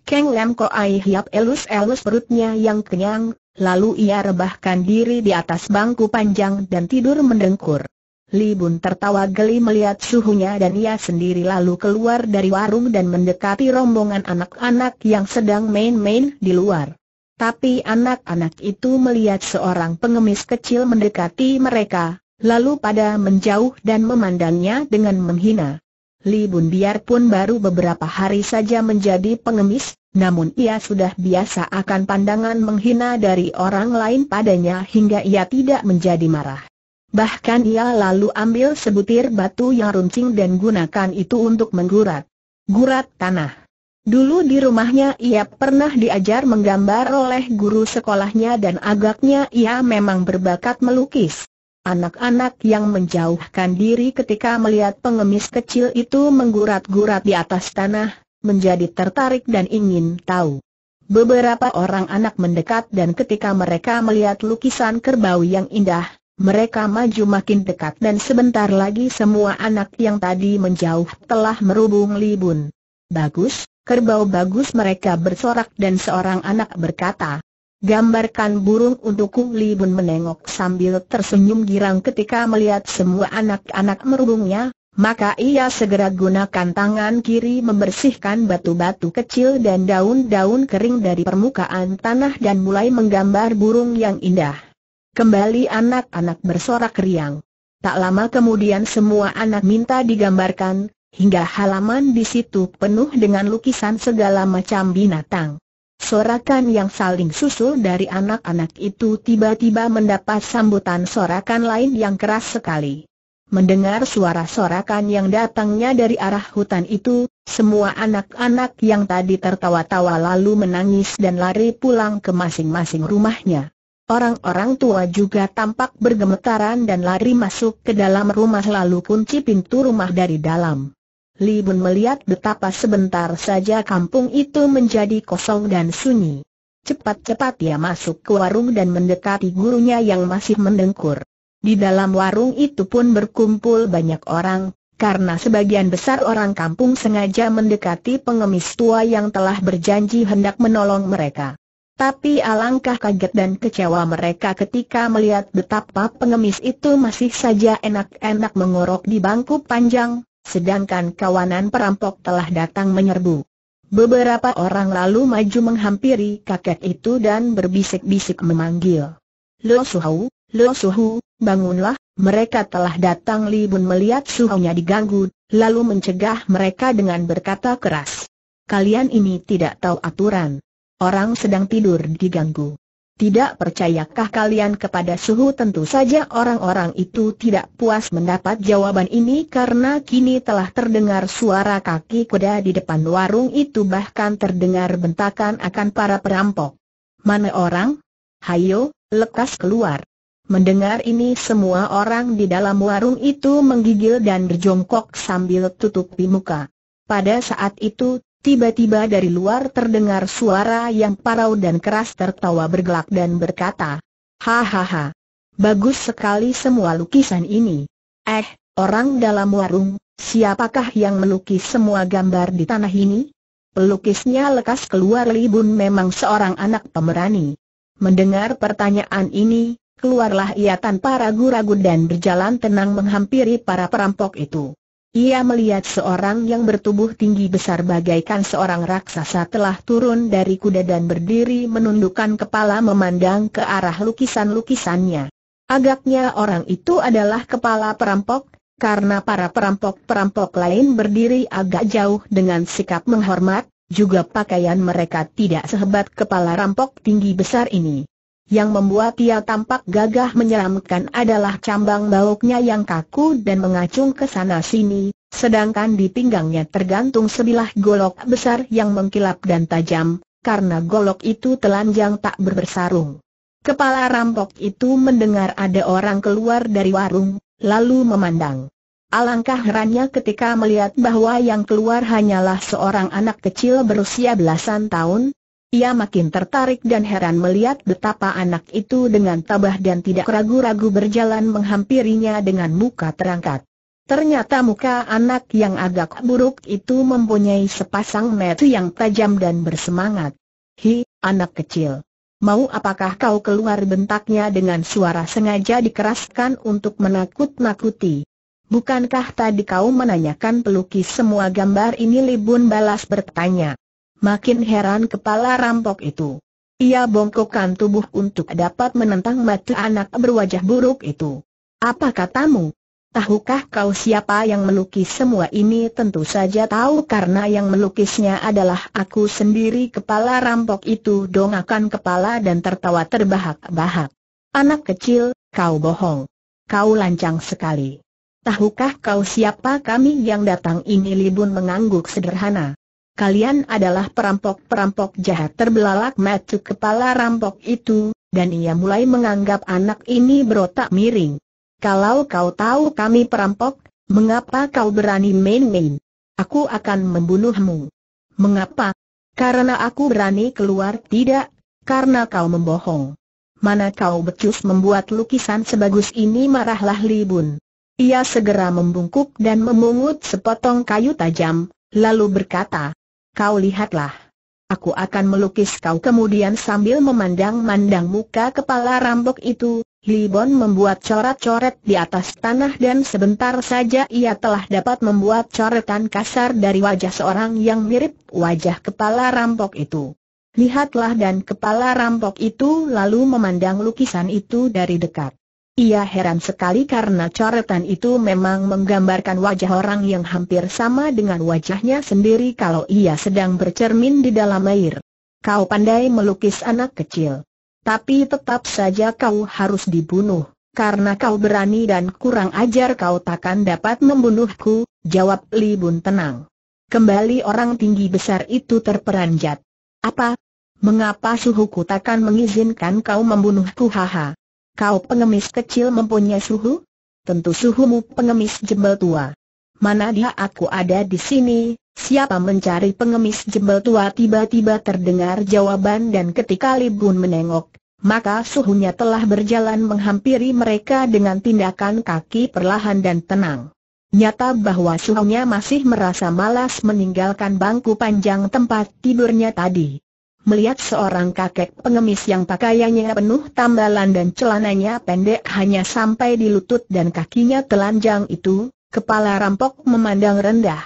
Keng Ko Aih Hiap elus-elus perutnya yang kenyang, lalu ia rebahkan diri di atas bangku panjang dan tidur mendengkur. Li Bun tertawa geli melihat suhunya dan ia sendiri lalu keluar dari warung dan mendekati rombongan anak-anak yang sedang main-main di luar. Tapi anak-anak itu melihat seorang pengemis kecil mendekati mereka, lalu pada menjauh dan memandangnya dengan menghina. Li Bun biarpun baru beberapa hari saja menjadi pengemis, namun ia sudah biasa akan pandangan menghina dari orang lain padanya hingga ia tidak menjadi marah. Bahkan ia lalu ambil sebutir batu yang runcing dan gunakan itu untuk menggurat. Gurat tanah. Dulu di rumahnya ia pernah diajar menggambar oleh guru sekolahnya dan agaknya ia memang berbakat melukis. Anak-anak yang menjauhkan diri ketika melihat pengemis kecil itu menggurat-gurat di atas tanah, menjadi tertarik dan ingin tahu. Beberapa orang anak mendekat dan ketika mereka melihat lukisan kerbau yang indah, mereka maju makin dekat dan sebentar lagi semua anak yang tadi menjauh telah merubung libun. Bagus, Kerbau bagus mereka bersorak dan seorang anak berkata, Gambarkan burung untukku Li Bun menengok sambil tersenyum girang ketika melihat semua anak-anak merubungnya, maka ia segera gunakan tangan kiri membersihkan batu-batu kecil dan daun-daun kering dari permukaan tanah dan mulai menggambar burung yang indah. Kembali anak-anak bersorak riang. Tak lama kemudian semua anak minta digambarkan, hingga halaman di situ penuh dengan lukisan segala macam binatang. Sorakan yang saling susul dari anak-anak itu tiba-tiba mendapat sambutan sorakan lain yang keras sekali. Mendengar suara sorakan yang datangnya dari arah hutan itu, semua anak-anak yang tadi tertawa-tawa lalu menangis dan lari pulang ke masing-masing rumahnya. Orang-orang tua juga tampak bergemetaran dan lari masuk ke dalam rumah lalu kunci pintu rumah dari dalam. Li Bun melihat betapa sebentar saja kampung itu menjadi kosong dan sunyi. Cepat-cepat ia masuk ke warung dan mendekati gurunya yang masih mendengkur. Di dalam warung itu pun berkumpul banyak orang, karena sebagian besar orang kampung sengaja mendekati pengemis tua yang telah berjanji hendak menolong mereka. Tapi alangkah kaget dan kecewa mereka ketika melihat betapa pengemis itu masih saja enak-enak mengorok di bangku panjang, Sedangkan kawanan perampok telah datang menyerbu. Beberapa orang lalu maju menghampiri kakek itu dan berbisik-bisik memanggil. Lo Suhu, Lo Suhu, bangunlah, mereka telah datang Li Bun melihat suhunya diganggu, lalu mencegah mereka dengan berkata keras. Kalian ini tidak tahu aturan. Orang sedang tidur diganggu. Tidak percayakah kalian kepada suhu tentu saja orang-orang itu tidak puas mendapat jawaban ini karena kini telah terdengar suara kaki kuda di depan warung itu bahkan terdengar bentakan akan para perampok. Mana orang? Hayo, lekas keluar. Mendengar ini semua orang di dalam warung itu menggigil dan berjongkok sambil tutupi muka. Pada saat itu Tiba-tiba dari luar terdengar suara yang parau dan keras tertawa bergelak dan berkata, Hahaha, bagus sekali semua lukisan ini. Eh, orang dalam warung, siapakah yang melukis semua gambar di tanah ini? Pelukisnya lekas keluar libun memang seorang anak pemerani. Mendengar pertanyaan ini, keluarlah ia tanpa ragu-ragu dan berjalan tenang menghampiri para perampok itu. Ia melihat seorang yang bertubuh tinggi besar bagaikan seorang raksasa telah turun dari kuda dan berdiri menundukkan kepala memandang ke arah lukisan-lukisannya. Agaknya orang itu adalah kepala perampok, karena para perampok-perampok lain berdiri agak jauh dengan sikap menghormat, juga pakaian mereka tidak sehebat kepala rampok tinggi besar ini. Yang membuat ia tampak gagah menyeramkan adalah cambang bauknya yang kaku dan mengacung ke sana sini, sedangkan di pinggangnya tergantung sebilah golok besar yang mengkilap dan tajam, karena golok itu telanjang tak berbersarung. Kepala rampok itu mendengar ada orang keluar dari warung, lalu memandang. Alangkah herannya ketika melihat bahwa yang keluar hanyalah seorang anak kecil berusia belasan tahun, ia makin tertarik dan heran melihat betapa anak itu dengan tabah dan tidak ragu-ragu berjalan menghampirinya dengan muka terangkat. Ternyata muka anak yang agak buruk itu mempunyai sepasang mata yang tajam dan bersemangat. Hi, anak kecil. Mau apakah kau keluar bentaknya dengan suara sengaja dikeraskan untuk menakut-nakuti? Bukankah tadi kau menanyakan pelukis semua gambar ini Libun balas bertanya. Makin heran kepala rampok itu. Ia bongkokkan tubuh untuk dapat menentang mata anak berwajah buruk itu. Apa katamu? Tahukah kau siapa yang melukis semua ini? Tentu saja tahu karena yang melukisnya adalah aku sendiri kepala rampok itu dongakan kepala dan tertawa terbahak-bahak. Anak kecil, kau bohong. Kau lancang sekali. Tahukah kau siapa kami yang datang ini Libun mengangguk sederhana kalian adalah perampok-perampok jahat terbelalak matu kepala rampok itu, dan ia mulai menganggap anak ini berotak miring. Kalau kau tahu kami perampok, mengapa kau berani main-main? Aku akan membunuhmu. Mengapa? Karena aku berani keluar tidak, karena kau membohong. Mana kau becus membuat lukisan sebagus ini marahlah Libun. Ia segera membungkuk dan memungut sepotong kayu tajam, lalu berkata, Kau lihatlah. Aku akan melukis kau kemudian sambil memandang-mandang muka kepala rambok itu, Libon membuat coret-coret di atas tanah dan sebentar saja ia telah dapat membuat coretan kasar dari wajah seorang yang mirip wajah kepala rampok itu. Lihatlah dan kepala rampok itu lalu memandang lukisan itu dari dekat. Ia heran sekali karena coretan itu memang menggambarkan wajah orang yang hampir sama dengan wajahnya sendiri kalau ia sedang bercermin di dalam air. Kau pandai melukis anak kecil. Tapi tetap saja kau harus dibunuh, karena kau berani dan kurang ajar kau takkan dapat membunuhku, jawab Li Bun tenang. Kembali orang tinggi besar itu terperanjat. Apa? Mengapa suhuku takkan mengizinkan kau membunuhku haha? Kau pengemis kecil mempunyai suhu? Tentu suhumu pengemis jembel tua. Mana dia aku ada di sini, siapa mencari pengemis jembel tua tiba-tiba terdengar jawaban dan ketika Libun menengok, maka suhunya telah berjalan menghampiri mereka dengan tindakan kaki perlahan dan tenang. Nyata bahwa suhunya masih merasa malas meninggalkan bangku panjang tempat tidurnya tadi melihat seorang kakek pengemis yang pakaiannya penuh tambalan dan celananya pendek hanya sampai di lutut dan kakinya telanjang itu, kepala rampok memandang rendah.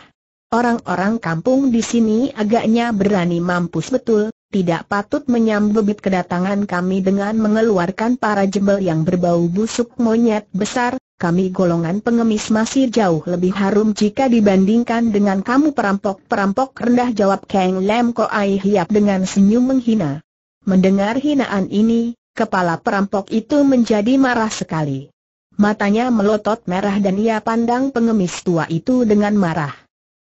Orang-orang kampung di sini agaknya berani mampus betul, tidak patut menyambut kedatangan kami dengan mengeluarkan para jebel yang berbau busuk monyet besar, kami golongan pengemis masih jauh lebih harum jika dibandingkan dengan kamu perampok-perampok rendah jawab Kang Lam Ai Hiap dengan senyum menghina. Mendengar hinaan ini, kepala perampok itu menjadi marah sekali. Matanya melotot merah dan ia pandang pengemis tua itu dengan marah.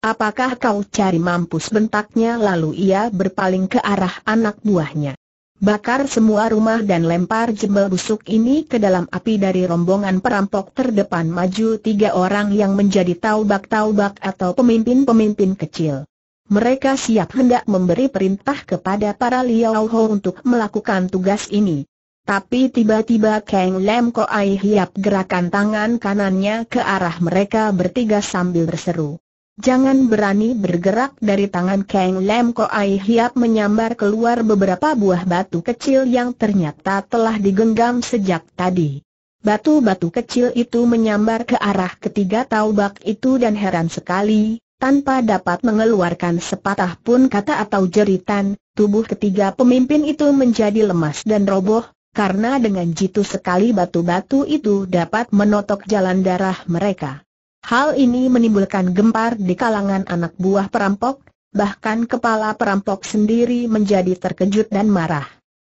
Apakah kau cari mampus bentaknya lalu ia berpaling ke arah anak buahnya. Bakar semua rumah dan lempar jembel busuk ini ke dalam api dari rombongan perampok terdepan maju tiga orang yang menjadi taubak-taubak atau pemimpin-pemimpin kecil. Mereka siap hendak memberi perintah kepada para Liao Ho untuk melakukan tugas ini. Tapi tiba-tiba Kang Lam Koai hiap gerakan tangan kanannya ke arah mereka bertiga sambil berseru. Jangan berani bergerak dari tangan Kang Lam Ko Ai Hiap menyambar keluar beberapa buah batu kecil yang ternyata telah digenggam sejak tadi. Batu-batu kecil itu menyambar ke arah ketiga taubak itu dan heran sekali, tanpa dapat mengeluarkan sepatah pun kata atau jeritan, tubuh ketiga pemimpin itu menjadi lemas dan roboh, karena dengan jitu sekali batu-batu itu dapat menotok jalan darah mereka. Hal ini menimbulkan gempar di kalangan anak buah perampok, bahkan kepala perampok sendiri menjadi terkejut dan marah.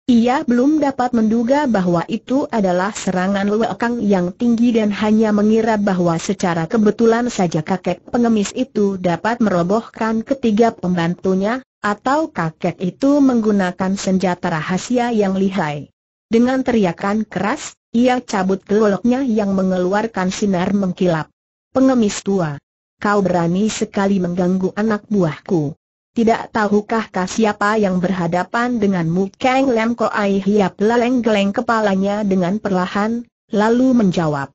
Ia belum dapat menduga bahwa itu adalah serangan Luekang yang tinggi dan hanya mengira bahwa secara kebetulan saja kakek pengemis itu dapat merobohkan ketiga pembantunya, atau kakek itu menggunakan senjata rahasia yang lihai. Dengan teriakan keras, ia cabut keloloknya yang mengeluarkan sinar mengkilap pengemis tua. Kau berani sekali mengganggu anak buahku. Tidak tahukah kah siapa yang berhadapan denganmu? Kang Lam Ai hiap leleng-geleng kepalanya dengan perlahan, lalu menjawab.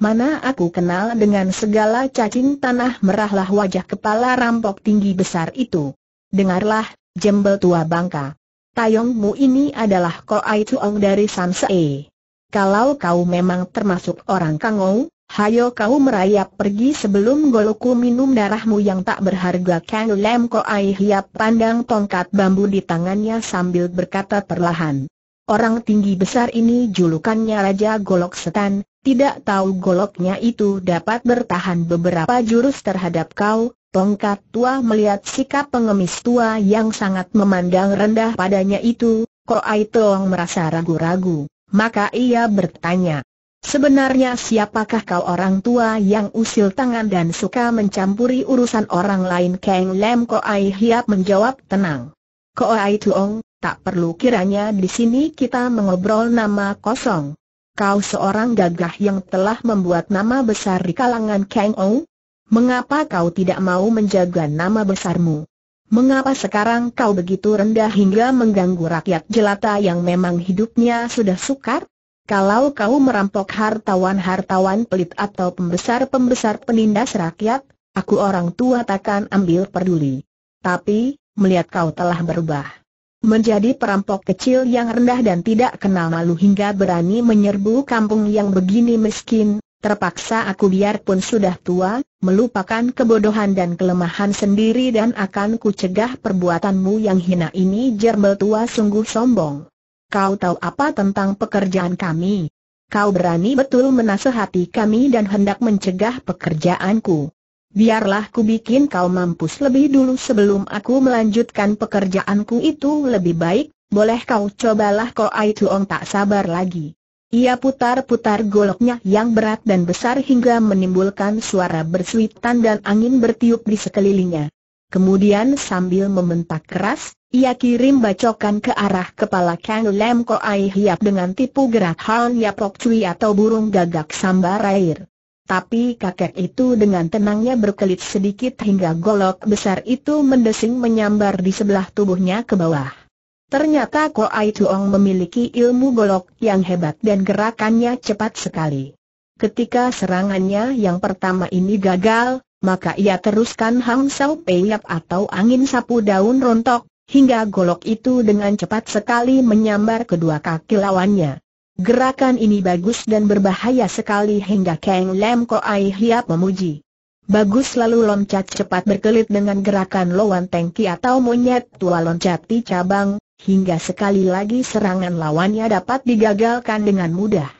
Mana aku kenal dengan segala cacing tanah merahlah wajah kepala rampok tinggi besar itu. Dengarlah, jembel tua bangka. Tayongmu ini adalah Ai Chuong dari Sansei. Kalau kau memang termasuk orang kangou, Hayo kau merayap pergi sebelum goloku minum darahmu yang tak berharga Kang Lam Ai hiap pandang tongkat bambu di tangannya sambil berkata perlahan. Orang tinggi besar ini julukannya Raja Golok Setan, tidak tahu goloknya itu dapat bertahan beberapa jurus terhadap kau, tongkat tua melihat sikap pengemis tua yang sangat memandang rendah padanya itu, Koai Tong merasa ragu-ragu, maka ia bertanya, Sebenarnya siapakah kau orang tua yang usil tangan dan suka mencampuri urusan orang lain Kang Lam Koai Hiap menjawab tenang. Koai Tuong, tak perlu kiranya di sini kita mengobrol nama kosong. Kau seorang gagah yang telah membuat nama besar di kalangan Kang Ou. Mengapa kau tidak mau menjaga nama besarmu? Mengapa sekarang kau begitu rendah hingga mengganggu rakyat jelata yang memang hidupnya sudah sukar? Kalau kau merampok hartawan-hartawan pelit atau pembesar-pembesar penindas rakyat, aku orang tua takkan ambil peduli. Tapi, melihat kau telah berubah. Menjadi perampok kecil yang rendah dan tidak kenal malu hingga berani menyerbu kampung yang begini miskin, terpaksa aku biarpun sudah tua, melupakan kebodohan dan kelemahan sendiri dan akan kucegah perbuatanmu yang hina ini jerbel tua sungguh sombong kau tahu apa tentang pekerjaan kami? Kau berani betul menasehati kami dan hendak mencegah pekerjaanku. Biarlah ku bikin kau mampus lebih dulu sebelum aku melanjutkan pekerjaanku itu lebih baik, boleh kau cobalah kau Aituong tak sabar lagi. Ia putar-putar goloknya yang berat dan besar hingga menimbulkan suara bersuitan dan angin bertiup di sekelilingnya. Kemudian sambil membentak keras, ia kirim bacokan ke arah kepala Kang Lam Ko Ai Hiap dengan tipu gerak Han Yapok Cui atau burung gagak sambar air. Tapi kakek itu dengan tenangnya berkelit sedikit hingga golok besar itu mendesing menyambar di sebelah tubuhnya ke bawah. Ternyata Ko Ai Tuong memiliki ilmu golok yang hebat dan gerakannya cepat sekali. Ketika serangannya yang pertama ini gagal, maka ia teruskan Hang Sao Peyap atau angin sapu daun rontok, hingga golok itu dengan cepat sekali menyambar kedua kaki lawannya. Gerakan ini bagus dan berbahaya sekali hingga Kang Lam Koai Hiap memuji. Bagus lalu loncat cepat berkelit dengan gerakan lawan tangki atau monyet tua loncati cabang, hingga sekali lagi serangan lawannya dapat digagalkan dengan mudah.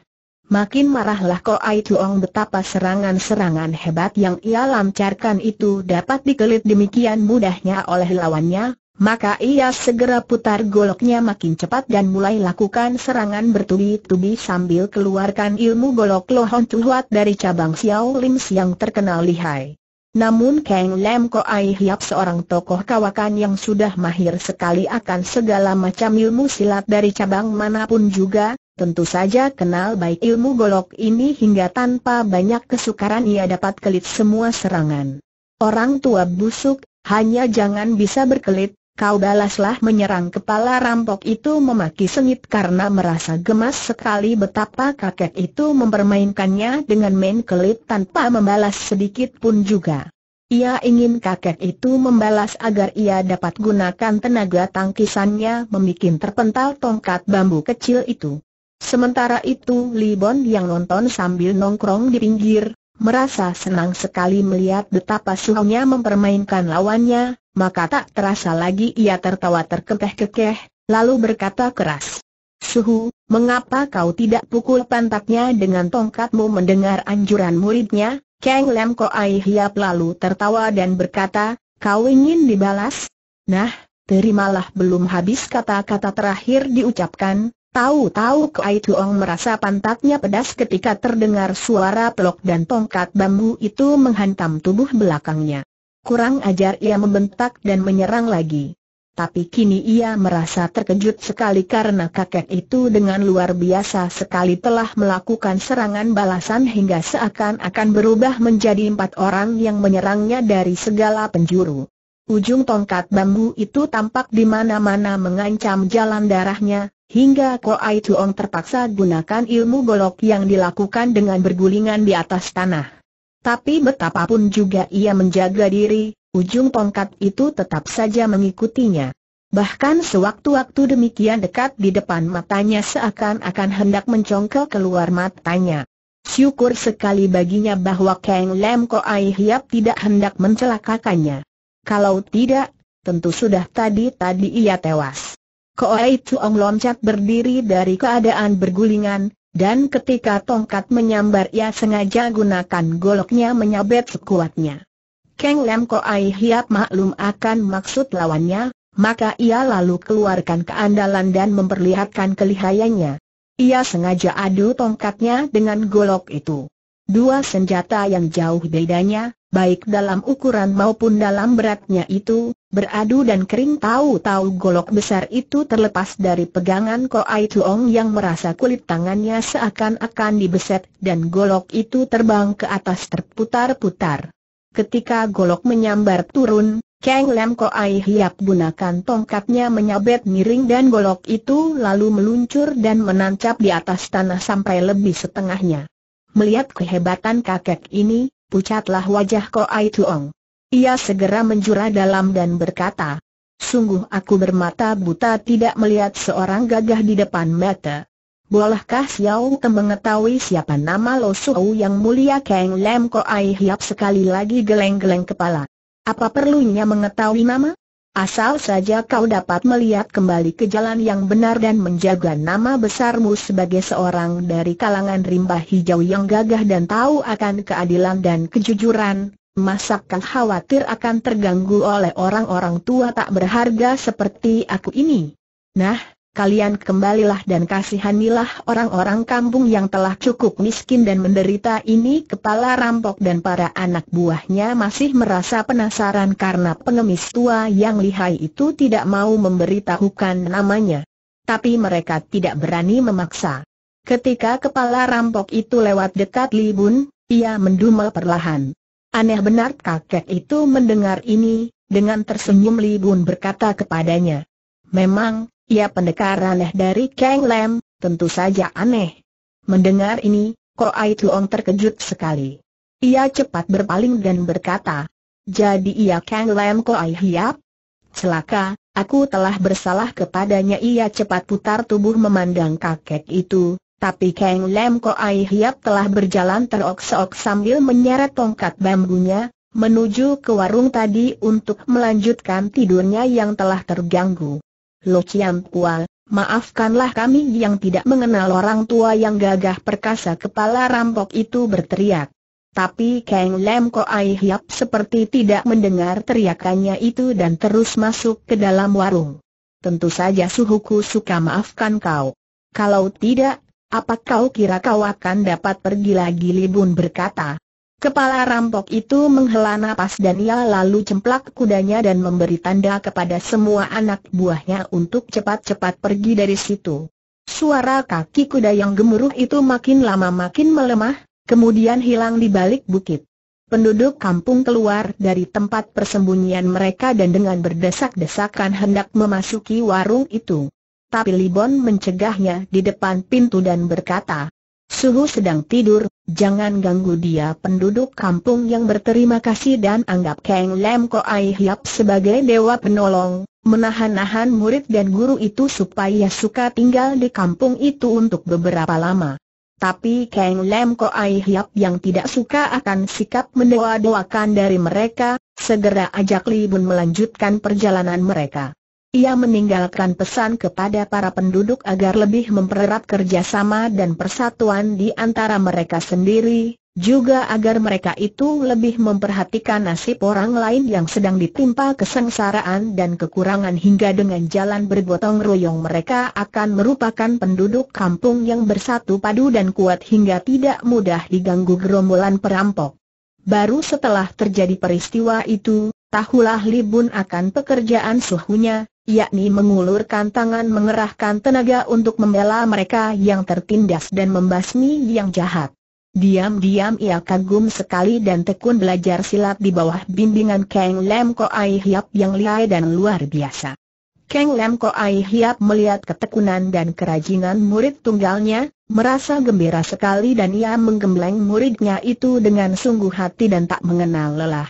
Makin marahlah Koai Tuong betapa serangan-serangan hebat yang ia lancarkan itu dapat dikelit demikian mudahnya oleh lawannya, maka ia segera putar goloknya makin cepat dan mulai lakukan serangan bertubi-tubi sambil keluarkan ilmu golok Lohon Tuhuat dari cabang Xiao Lim yang terkenal lihai. Namun Kang Lam Ko Ai Hiap seorang tokoh kawakan yang sudah mahir sekali akan segala macam ilmu silat dari cabang manapun juga, tentu saja kenal baik ilmu golok ini hingga tanpa banyak kesukaran ia dapat kelit semua serangan. Orang tua busuk, hanya jangan bisa berkelit, Kau balaslah menyerang kepala rampok itu memaki sengit karena merasa gemas sekali betapa kakek itu mempermainkannya dengan main kelit tanpa membalas sedikit pun juga. Ia ingin kakek itu membalas agar ia dapat gunakan tenaga tangkisannya membuat terpental tongkat bambu kecil itu. Sementara itu Libon yang nonton sambil nongkrong di pinggir, merasa senang sekali melihat betapa suhunya mempermainkan lawannya, maka tak terasa lagi ia tertawa terkekeh-kekeh, lalu berkata keras. Suhu, mengapa kau tidak pukul pantatnya dengan tongkatmu mendengar anjuran muridnya? Kang Ko Ai Hiap lalu tertawa dan berkata, kau ingin dibalas? Nah, terimalah belum habis kata-kata terakhir diucapkan, tahu-tahu Koai Tuong merasa pantatnya pedas ketika terdengar suara pelok dan tongkat bambu itu menghantam tubuh belakangnya. Kurang ajar ia membentak dan menyerang lagi. Tapi kini ia merasa terkejut sekali karena kakek itu dengan luar biasa sekali telah melakukan serangan balasan hingga seakan-akan berubah menjadi empat orang yang menyerangnya dari segala penjuru. Ujung tongkat bambu itu tampak di mana-mana mengancam jalan darahnya, hingga Ko Ai Tuong terpaksa gunakan ilmu golok yang dilakukan dengan bergulingan di atas tanah. Tapi betapapun juga ia menjaga diri, ujung tongkat itu tetap saja mengikutinya. Bahkan sewaktu-waktu demikian dekat di depan matanya seakan-akan hendak mencongkel keluar matanya. Syukur sekali baginya bahwa Kang Lam Ai Hiap tidak hendak mencelakakannya. Kalau tidak, tentu sudah tadi-tadi ia tewas. Ai Tuong loncat berdiri dari keadaan bergulingan, dan ketika tongkat menyambar ia sengaja gunakan goloknya menyabet sekuatnya. Keng Lem Koai Hiap maklum akan maksud lawannya, maka ia lalu keluarkan keandalan dan memperlihatkan kelihayannya. Ia sengaja adu tongkatnya dengan golok itu. Dua senjata yang jauh bedanya, baik dalam ukuran maupun dalam beratnya itu, beradu dan kering tahu-tahu golok besar itu terlepas dari pegangan Ko Ai Tuong yang merasa kulit tangannya seakan-akan dibeset dan golok itu terbang ke atas terputar-putar. Ketika golok menyambar turun, Kang Lam Ko Ai Hiap gunakan tongkatnya menyabet miring dan golok itu lalu meluncur dan menancap di atas tanah sampai lebih setengahnya. Melihat kehebatan kakek ini, pucatlah wajah Ko Ai Tuong. Ia segera menjura dalam dan berkata, Sungguh aku bermata buta tidak melihat seorang gagah di depan mata. Bolehkah Xiao Te mengetahui siapa nama Lo Suo yang mulia Kang Lam Ai Hiap sekali lagi geleng-geleng kepala? Apa perlunya mengetahui nama? Asal saja kau dapat melihat kembali ke jalan yang benar dan menjaga nama besarmu sebagai seorang dari kalangan rimba hijau yang gagah dan tahu akan keadilan dan kejujuran, masakan khawatir akan terganggu oleh orang-orang tua tak berharga seperti aku ini. Nah, kalian kembalilah dan kasihanilah orang-orang kampung yang telah cukup miskin dan menderita ini Kepala rampok dan para anak buahnya masih merasa penasaran karena pengemis tua yang lihai itu tidak mau memberitahukan namanya Tapi mereka tidak berani memaksa Ketika kepala rampok itu lewat dekat libun ia mendumel perlahan Aneh benar kakek itu mendengar ini, dengan tersenyum libun berkata kepadanya Memang, ia pendekar aneh dari Kang Lam, tentu saja aneh. Mendengar ini, Ko Ai Tuong terkejut sekali. Ia cepat berpaling dan berkata, Jadi ia Kang Lam Ai Hiap? Celaka, aku telah bersalah kepadanya ia cepat putar tubuh memandang kakek itu, tapi Kang Lam Ai Hiap telah berjalan terok seok sambil menyeret tongkat bambunya, menuju ke warung tadi untuk melanjutkan tidurnya yang telah terganggu. Lo Chiam Pual, maafkanlah kami yang tidak mengenal orang tua yang gagah perkasa kepala rampok itu berteriak. Tapi Kang Lam aih Hiap seperti tidak mendengar teriakannya itu dan terus masuk ke dalam warung. Tentu saja suhuku suka maafkan kau. Kalau tidak, apa kau kira kau akan dapat pergi lagi Libun berkata, Kepala rampok itu menghela napas dan ia lalu cemplak kudanya dan memberi tanda kepada semua anak buahnya untuk cepat-cepat pergi dari situ. Suara kaki kuda yang gemuruh itu makin lama makin melemah, kemudian hilang di balik bukit. Penduduk kampung keluar dari tempat persembunyian mereka dan dengan berdesak-desakan hendak memasuki warung itu. Tapi Libon mencegahnya di depan pintu dan berkata, Suhu sedang tidur, Jangan ganggu dia penduduk kampung yang berterima kasih dan anggap Kang Lam Ai Hiap sebagai dewa penolong, menahan-nahan murid dan guru itu supaya suka tinggal di kampung itu untuk beberapa lama. Tapi Kang Lam Ai Hiap yang tidak suka akan sikap mendoa-doakan dari mereka, segera ajak Li Bun melanjutkan perjalanan mereka. Ia meninggalkan pesan kepada para penduduk agar lebih mempererat kerjasama dan persatuan di antara mereka sendiri, juga agar mereka itu lebih memperhatikan nasib orang lain yang sedang ditimpa kesengsaraan dan kekurangan hingga dengan jalan bergotong royong mereka akan merupakan penduduk kampung yang bersatu padu dan kuat hingga tidak mudah diganggu gerombolan perampok. Baru setelah terjadi peristiwa itu, Tahulah Libun akan pekerjaan suhunya, yakni mengulurkan tangan mengerahkan tenaga untuk membela mereka yang tertindas dan membasmi yang jahat. Diam-diam ia kagum sekali dan tekun belajar silat di bawah bimbingan Kang Lam Ai Hiap yang liai dan luar biasa. Kang Lam Ai Hiap melihat ketekunan dan kerajinan murid tunggalnya, merasa gembira sekali dan ia menggembleng muridnya itu dengan sungguh hati dan tak mengenal lelah.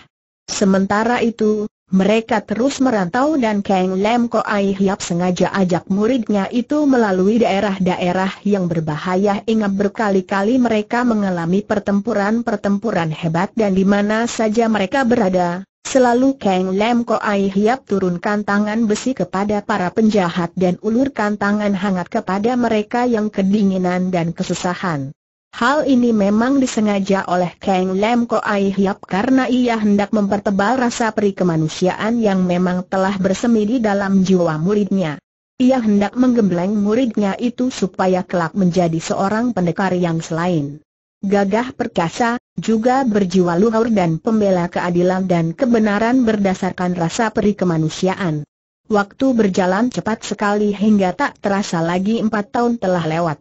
Sementara itu, mereka terus merantau dan Kang Lam Ko Ai Hiap sengaja ajak muridnya itu melalui daerah-daerah yang berbahaya ingat berkali-kali mereka mengalami pertempuran-pertempuran hebat dan di mana saja mereka berada, selalu Kang Lam Ko Ai Hiap turunkan tangan besi kepada para penjahat dan ulurkan tangan hangat kepada mereka yang kedinginan dan kesusahan. Hal ini memang disengaja oleh Kang Lam Ko Ai Hiap karena ia hendak mempertebal rasa peri kemanusiaan yang memang telah bersemi di dalam jiwa muridnya. Ia hendak menggembleng muridnya itu supaya kelak menjadi seorang pendekar yang selain gagah perkasa, juga berjiwa luhur dan pembela keadilan dan kebenaran berdasarkan rasa peri kemanusiaan. Waktu berjalan cepat sekali hingga tak terasa lagi empat tahun telah lewat.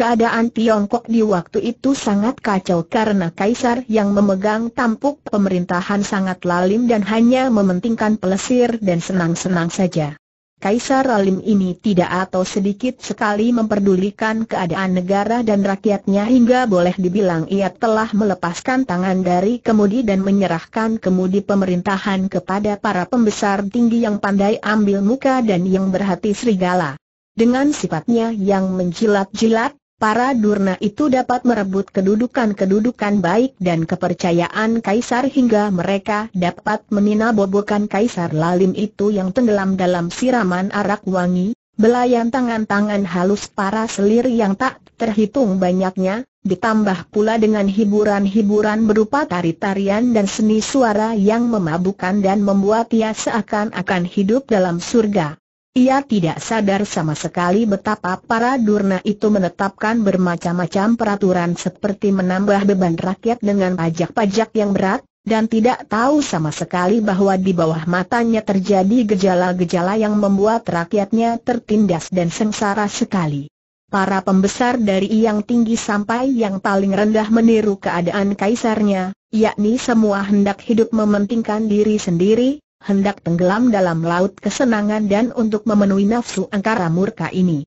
Keadaan Tiongkok di waktu itu sangat kacau karena kaisar yang memegang tampuk pemerintahan sangat lalim dan hanya mementingkan pelesir dan senang-senang saja. Kaisar lalim ini tidak atau sedikit sekali memperdulikan keadaan negara dan rakyatnya hingga boleh dibilang ia telah melepaskan tangan dari kemudi dan menyerahkan kemudi pemerintahan kepada para pembesar tinggi yang pandai ambil muka dan yang berhati serigala. Dengan sifatnya yang menjilat-jilat, para durna itu dapat merebut kedudukan-kedudukan baik dan kepercayaan kaisar hingga mereka dapat meninabobokan kaisar lalim itu yang tenggelam dalam siraman arak wangi, belayan tangan-tangan halus para selir yang tak terhitung banyaknya, ditambah pula dengan hiburan-hiburan berupa tari-tarian dan seni suara yang memabukkan dan membuat ia seakan-akan hidup dalam surga. Ia tidak sadar sama sekali betapa para durna itu menetapkan bermacam-macam peraturan seperti menambah beban rakyat dengan pajak-pajak yang berat, dan tidak tahu sama sekali bahwa di bawah matanya terjadi gejala-gejala yang membuat rakyatnya tertindas dan sengsara sekali. Para pembesar dari yang tinggi sampai yang paling rendah meniru keadaan kaisarnya, yakni semua hendak hidup mementingkan diri sendiri, hendak tenggelam dalam laut kesenangan dan untuk memenuhi nafsu angkara murka ini.